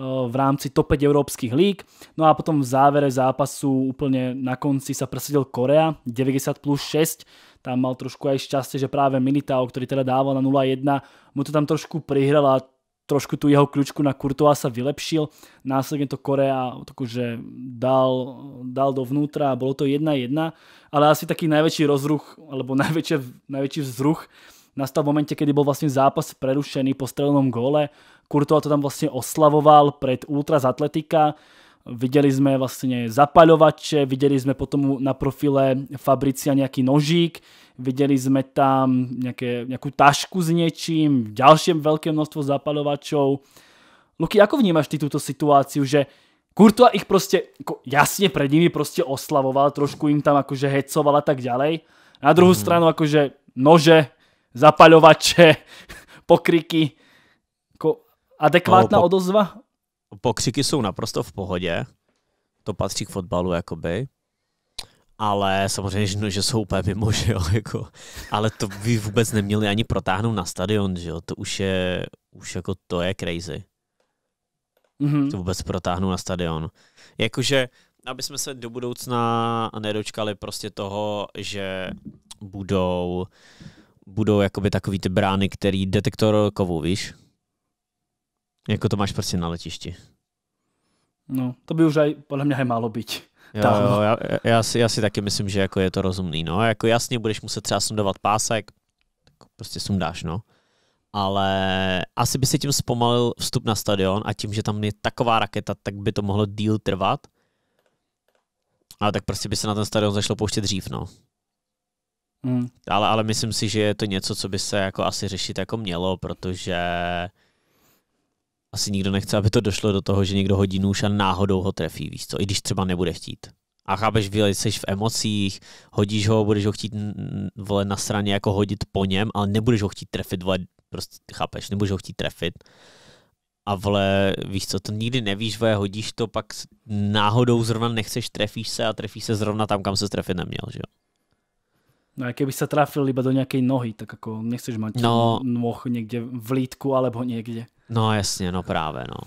Eh, v rámci top 5 európskych líg. No a potom v závere zápasu úplne na konci sa presadil Korea 90 plus 6. Tam mal trošku aj šťastie, že práve Militao, ktorý teda dával na 0-1, mu to tam trošku prihral a trošku tu jeho kľúčku na Kurtova sa vylepšil. Následne to Korea takže dal, dal dovnútra a bolo to 1-1. Ale asi taký najväčší rozruch, alebo najväčšie, najväčší vzruch nastal v momente, kedy bol vlastne zápas prerušený po strelnom góle. Kurtova to tam vlastne oslavoval pred Ultra z Atletika. Viděli jsme vlastně zapaľovače, viděli jsme potom na profile Fabricia nějaký nožík, viděli jsme tam nejaké, nějakou tašku s niečím, dalším velké množstvo zapaľovačov. Luky, ako vnímaš ty tuto situaci, že Kurtova ich prostě jasne jako jasně před nimi prostě oslavoval, trošku jim tam akože hecoval a tak ďalej. Na druhou mm. stranu akože nože zapalovače, pokryky, jako adekvátná no, po, odozva? Pokřiky jsou naprosto v pohodě, to patří k fotbalu jakoby, ale samozřejmě, že, no, že jsou úplně mimo, že jo, jako, ale to by vůbec neměli ani protáhnout na stadion, že jo, to už je, už jako to je crazy. Mm-hmm. To vůbec protáhnou na stadion. Jakože, aby jsme se do budoucna nedočkali prostě toho, že budou uh, budou jakoby takový ty brány, který detektor kovu, víš? Jako to máš prostě na letišti. No, to by už aj, podle mě aj málo být. Jo, jo, já, já, si, já si taky myslím, že jako je to rozumný, no. Jako jasně, budeš muset třeba sundovat pásek, tak prostě sundáš, no. Ale asi by se tím zpomalil vstup na stadion a tím, že tam je taková raketa, tak by to mohlo díl trvat. Ale tak prostě by se na ten stadion zašlo pouštět dřív, no. Mm. Ale, ale myslím si, že je to něco, co by se jako asi řešit jako mělo, protože asi nikdo nechce, aby to došlo do toho, že někdo hodí nůž a náhodou ho trefí, víš co, i když třeba nebude chtít. A chápeš, jsi v emocích, hodíš ho, budeš ho chtít vole na straně jako hodit po něm, ale nebudeš ho chtít trefit, vole, prostě chápeš, nebudeš ho chtít trefit. A vole, víš co, to nikdy nevíš, vole, hodíš to, pak náhodou zrovna nechceš, trefíš se a trefíš se zrovna tam, kam se trefit neměl, že jo. No a keby sa trafil iba do nejakej nohy, tak ako nechceš mať no, nôh niekde v lítku alebo niekde. No jasne, no práve no.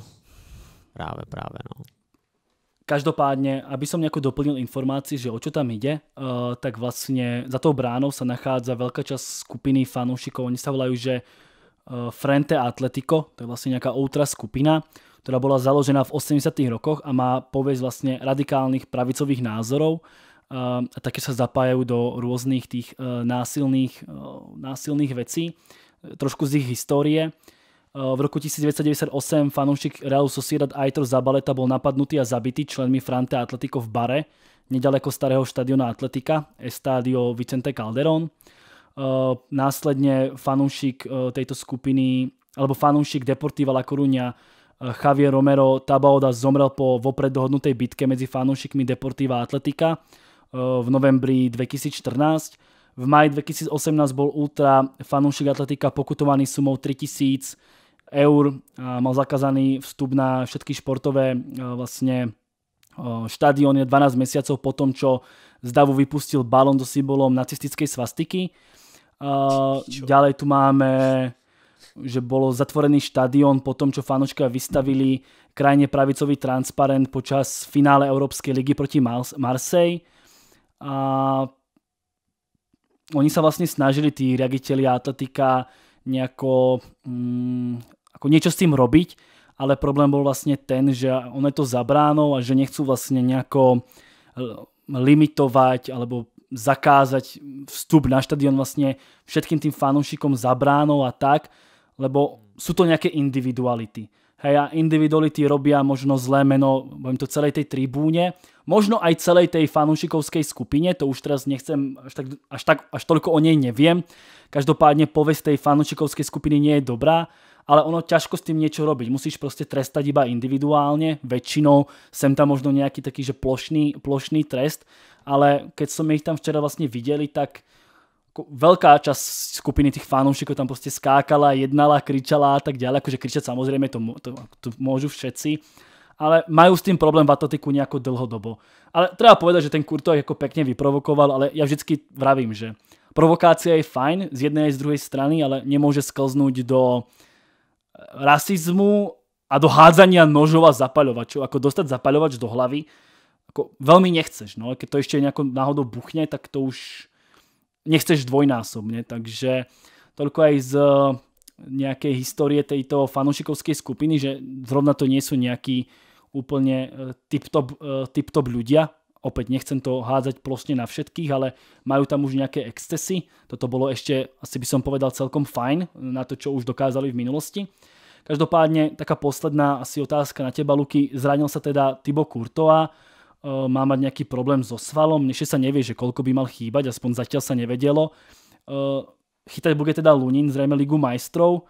Práve, práve no. Každopádne, aby som nejako doplnil informácii, že o čo tam ide, uh, tak vlastne za tou bránou sa nachádza veľká časť skupiny fanúšikov. Oni sa volajú, že uh, Frente Atletico, to je vlastne nejaká ultra skupina, ktorá bola založená v 80 rokoch a má povesť vlastne radikálnych pravicových názorov a také sa zapájajú do rôznych tých eh, násilných, eh, násilných vecí, trošku z ich histórie. Eh, v roku 1998 fanúšik Real Sociedad Aitor Zabaleta bol napadnutý a zabitý členmi Frante Atletico v bare, nedaleko starého štadiona Atletika, Estadio Vicente Calderón. Následne fanúšik tejto skupiny, alebo fanúšik Deportiva La Coruña Javier Romero Tabaoda zomrel po vopred dohodnutej bitke medzi fanúšikmi Deportiva a Atletika Eh, v novembri 2014. V maji 2018 bol ultra fanúšik atletika pokutovaný sumou 3000 eur a mal zakázaný vstup na všetky športové eh, vlastne eh, štadióny 12 mesiacov po tom, čo z davu vypustil balón do symbolom nacistickej svastiky. Čo? Ďalej tu máme že bolo zatvorený štadión po tom, čo fanočka vystavili krajine pravicový transparent počas finále Európskej ligy proti Marseille a oni sa vlastne snažili tí riaditeľi atletika nejako, mm, ako niečo s tým robiť, ale problém bol vlastne ten, že on je to zabránou a že nechcú vlastne nejako eh, limitovať alebo zakázať vstup na štadión vlastne všetkým tým fanúšikom zabránou a tak, lebo sú to nejaké individuality hej, a individuality robia možno zlé meno, poviem to, celej tej tribúne, možno aj celej tej fanúšikovskej skupine, to už teraz nechcem, až, tak, až, tak, až toľko o nej neviem, každopádne povesť tej fanúšikovskej skupiny nie je dobrá, ale ono ťažko s tým niečo robiť. Musíš proste trestať iba individuálne, väčšinou sem tam možno nejaký taký, že plošný, plošný trest, ale keď som ich tam včera vlastne videli, tak jako velká veľká časť skupiny tých fanúšikov jako tam prostě skákala, jednala, kričala a tak ďalej. Akože kričať samozrejme to, to, to môžu všetci, ale majú s tým problém v atletiku nejako dlhodobo. Ale treba povedať, že ten Kurto jako pekne vyprovokoval, ale ja vždycky vravím, že provokácia je fajn z jednej i z druhej strany, ale nemôže sklznúť do eh, rasizmu a do hádzania nožov a zapaľovačov. Ako dostať zapaľovač do hlavy, ako veľmi nechceš. No? Keď to ešte nejako náhodou buchne, tak to už nechceš dvojnásobne, takže toľko aj z eh, nejakej historie tejto fanúšikovskej skupiny, že zrovna to nie sú nejakí úplne eh, tip-top eh, tip -top ľudia. Opäť nechcem to hádzať plosne na všetkých, ale majú tam už nejaké excesy. Toto bolo ešte, asi by som povedal, celkom fajn na to, čo už dokázali v minulosti. Každopádne taká posledná asi otázka na teba, Luky. Zranil sa teda Tibo Kurtoa, Eh, má mať nejaký problém so svalom, ešte sa nevie, že koľko by mal chýbať, aspoň zatiaľ sa nevedelo. Eh, chytať bude teda Lunin, zrejme Ligu majstrov.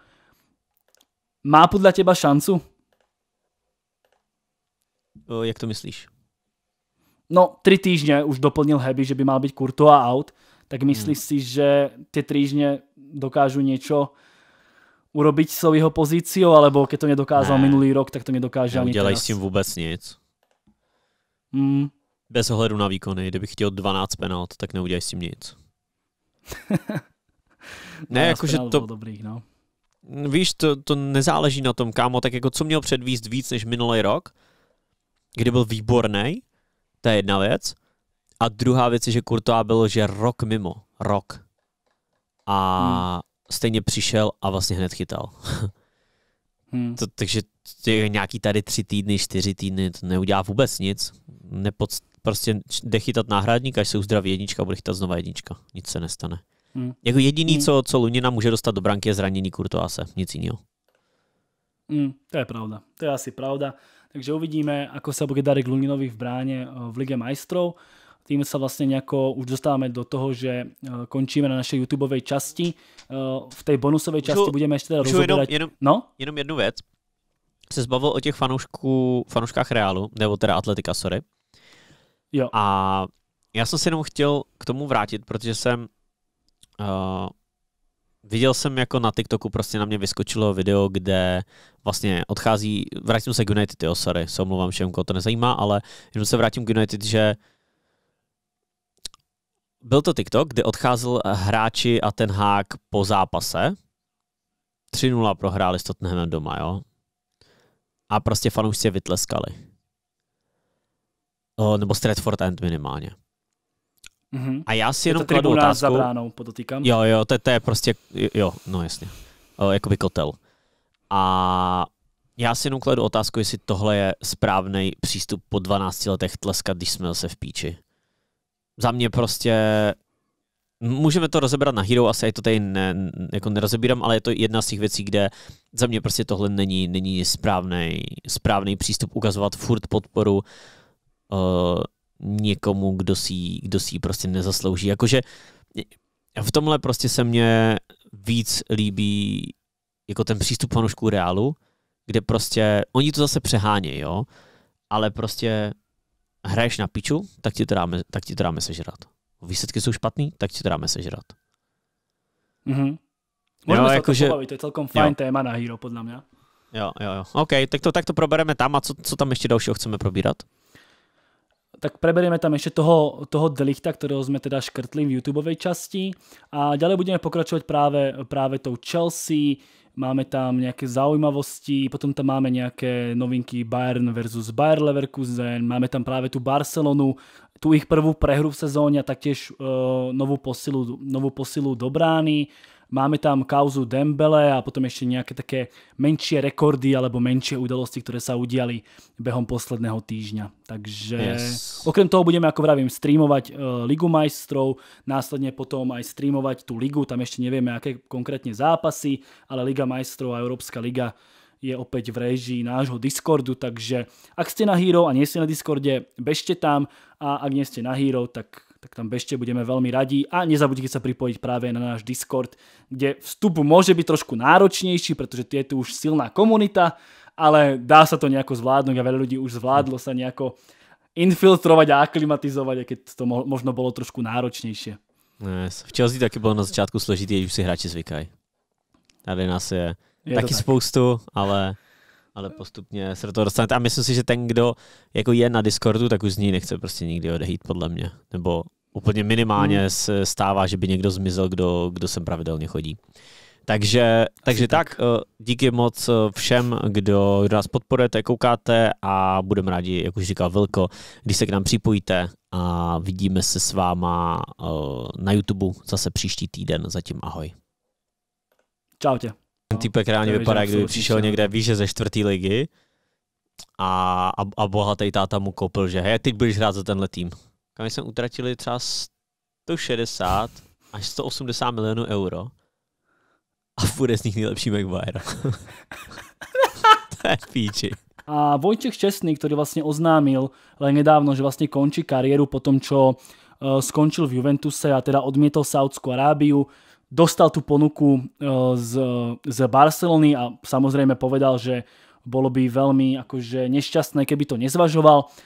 Má podľa teba šancu? Eh, jak to myslíš? No, tri týždne už doplnil Heby, že by mal být Courtois out, tak hmm. myslíš hmm. si, že ty týždne dokážu něco urobiť s jeho pozíciou, alebo keď to nedokázal ne. minulý rok, tak to nedokáže ani teraz. s tým vôbec nic. Mm. Bez ohledu na výkony, kdybych chtěl 12 penalt, tak neuděláš s tím nic. ne, jakože to... Dobrých, no. Víš, to, to nezáleží na tom, kámo, tak jako co měl předvíst víc než minulý rok, kdy byl výborný, to je jedna věc. A druhá věc je, že Kurtová byl, že rok mimo, rok. A hmm. stejně přišel a vlastně hned chytal. hmm. to, takže nějaký tady tři týdny, čtyři týdny, to neudělá vůbec nic. Nepod, prostě jde chytat náhradník, až se uzdraví jednička, bude chytat znova jednička. Nic se nestane. Hmm. Jako jediný, hmm. co, co Lunina může dostat do branky, je zranění Kurtoase, nic jiného. Hmm, to je pravda, to je asi pravda. Takže uvidíme, ako sa bude dariť Luninovi v bráne eh, v Lige majstrov. Tým sa vlastne nejako už dostávame do toho, že eh, končíme na našej YouTube časti. Eh, v tej bonusovej časti budeme ešte teda rozoberať... Jenom, jenom, no? jenom jednu vec se zbavil o těch fanoušků, fanouškách Realu, nebo teda Atletika, sorry. Jo. A já jsem se jenom chtěl k tomu vrátit, protože jsem uh, viděl jsem jako na TikToku, prostě na mě vyskočilo video, kde vlastně odchází, vrátím se k United, jo, sorry, se omlouvám všem, koho to nezajímá, ale jenom se vrátím k United, že byl to TikTok, kde odcházel hráči a ten hák po zápase. 3-0 prohráli s Tottenhamem doma, jo a prostě fanoušci vytleskali. O, nebo Stratford End minimálně. Mm-hmm. A já si je jenom kladu otázku. za bránou, podotýkám. Jo, jo, to, to je prostě, jo, no jasně. O, jakoby kotel. A já si jenom kladu otázku, jestli tohle je správný přístup po 12 letech tleskat, když jsme se v píči. Za mě prostě Můžeme to rozebrat na Hero, asi to tady ne, jako nerozebírám, ale je to jedna z těch věcí, kde za mě prostě tohle není, není správný, správný přístup ukazovat furt podporu uh, někomu, kdo si, kdo si prostě nezaslouží. Jakože v tomhle prostě se mně víc líbí jako ten přístup fanoušků Realu, kde prostě, oni to zase přehánějí, jo, ale prostě hraješ na piču, tak ti to dáme, tak ti to dáme sežrat výsledky jsou špatný, tak si to dáme sežrat. Mm-hmm. Můžeme jo, se jako že... pobavit, to je celkom fajn jo. téma na Hero, podle mě. Jo, jo, jo. OK, tak to, tak to probereme tam a co, co tam ještě dalšího chceme probírat? tak prebereme tam ještě toho, toho delichta, kterého jsme teda škrtli v YouTube časti a dále budeme pokračovat právě právě tou Chelsea, máme tam nejaké zaujímavosti, potom tam máme nejaké novinky Bayern versus Bayer Leverkusen, máme tam práve tu Barcelonu, tu ich prvú prehru v sezóne a taktiež uh, eh, novú, posilu, novú posilu do brány. Máme tam kauzu Dembele a potom ešte nejaké také menšie rekordy alebo menšie udalosti, ktoré sa udiali behom posledného týždňa. Takže yes. okrem toho budeme, ako vravím, streamovať uh, eh, Ligu majstrov, následne potom aj streamovať tú ligu, tam ešte nevieme, aké konkrétne zápasy, ale Liga majstrov a Európska liga uh, je opäť v režii nášho Discordu, takže ak ste na Hero a nie ste na Discorde, bežte tam a ak nie ste na Hero, tak tak tam bežte, budeme veľmi radi a nezabudnite sa pripojiť práve na náš Discord, kde vstup môže byť trošku náročnejší, pretože tu je tu už silná komunita, ale dá sa to nejako zvládnuť a veľa ľudí už zvládlo sa nejako infiltrovať a aklimatizovať, keď to mo možno bolo trošku náročnejšie. Yes. No, v Chelsea taky bylo na začátku složitý, když už si hráči zvykají. Tady nás je je taky tak. spoustu, ale, ale postupně se do toho dostanete. A myslím si, že ten, kdo jako je na Discordu, tak už z ní nechce prostě nikdy odejít, podle mě. Nebo úplně minimálně hmm. se stává, že by někdo zmizel, kdo, kdo sem pravidelně chodí. Takže, takže tak. tak, eh, díky moc eh, všem, kdo, kdo nás podporujete, koukáte a budeme rádi, jak už říkal Vilko, když se k nám připojíte a vidíme se s váma eh, na YouTube zase příští týden. Zatím ahoj. Čau tě. Ten týpek reálně vypadá, kdyby přišel někde, víš, ze čtvrtý ligy a, a, a bohatý táta mu kopl, že hej, teď budeš hrát za tenhle tým. Kam jsme utratili třeba 160 až 180 milionů euro a bude z nich nejlepší Maguire. to je píči. A Vojtěch Česný, který vlastně oznámil len nedávno, že vlastně končí kariéru po tom, čo eh, skončil v Juventuse a teda odmietol Saudskú Arábiu, dostal tú ponuku eh, z, z Barcelony a samozrejme povedal, že bolo by veľmi akože nešťastné, keby to nezvažoval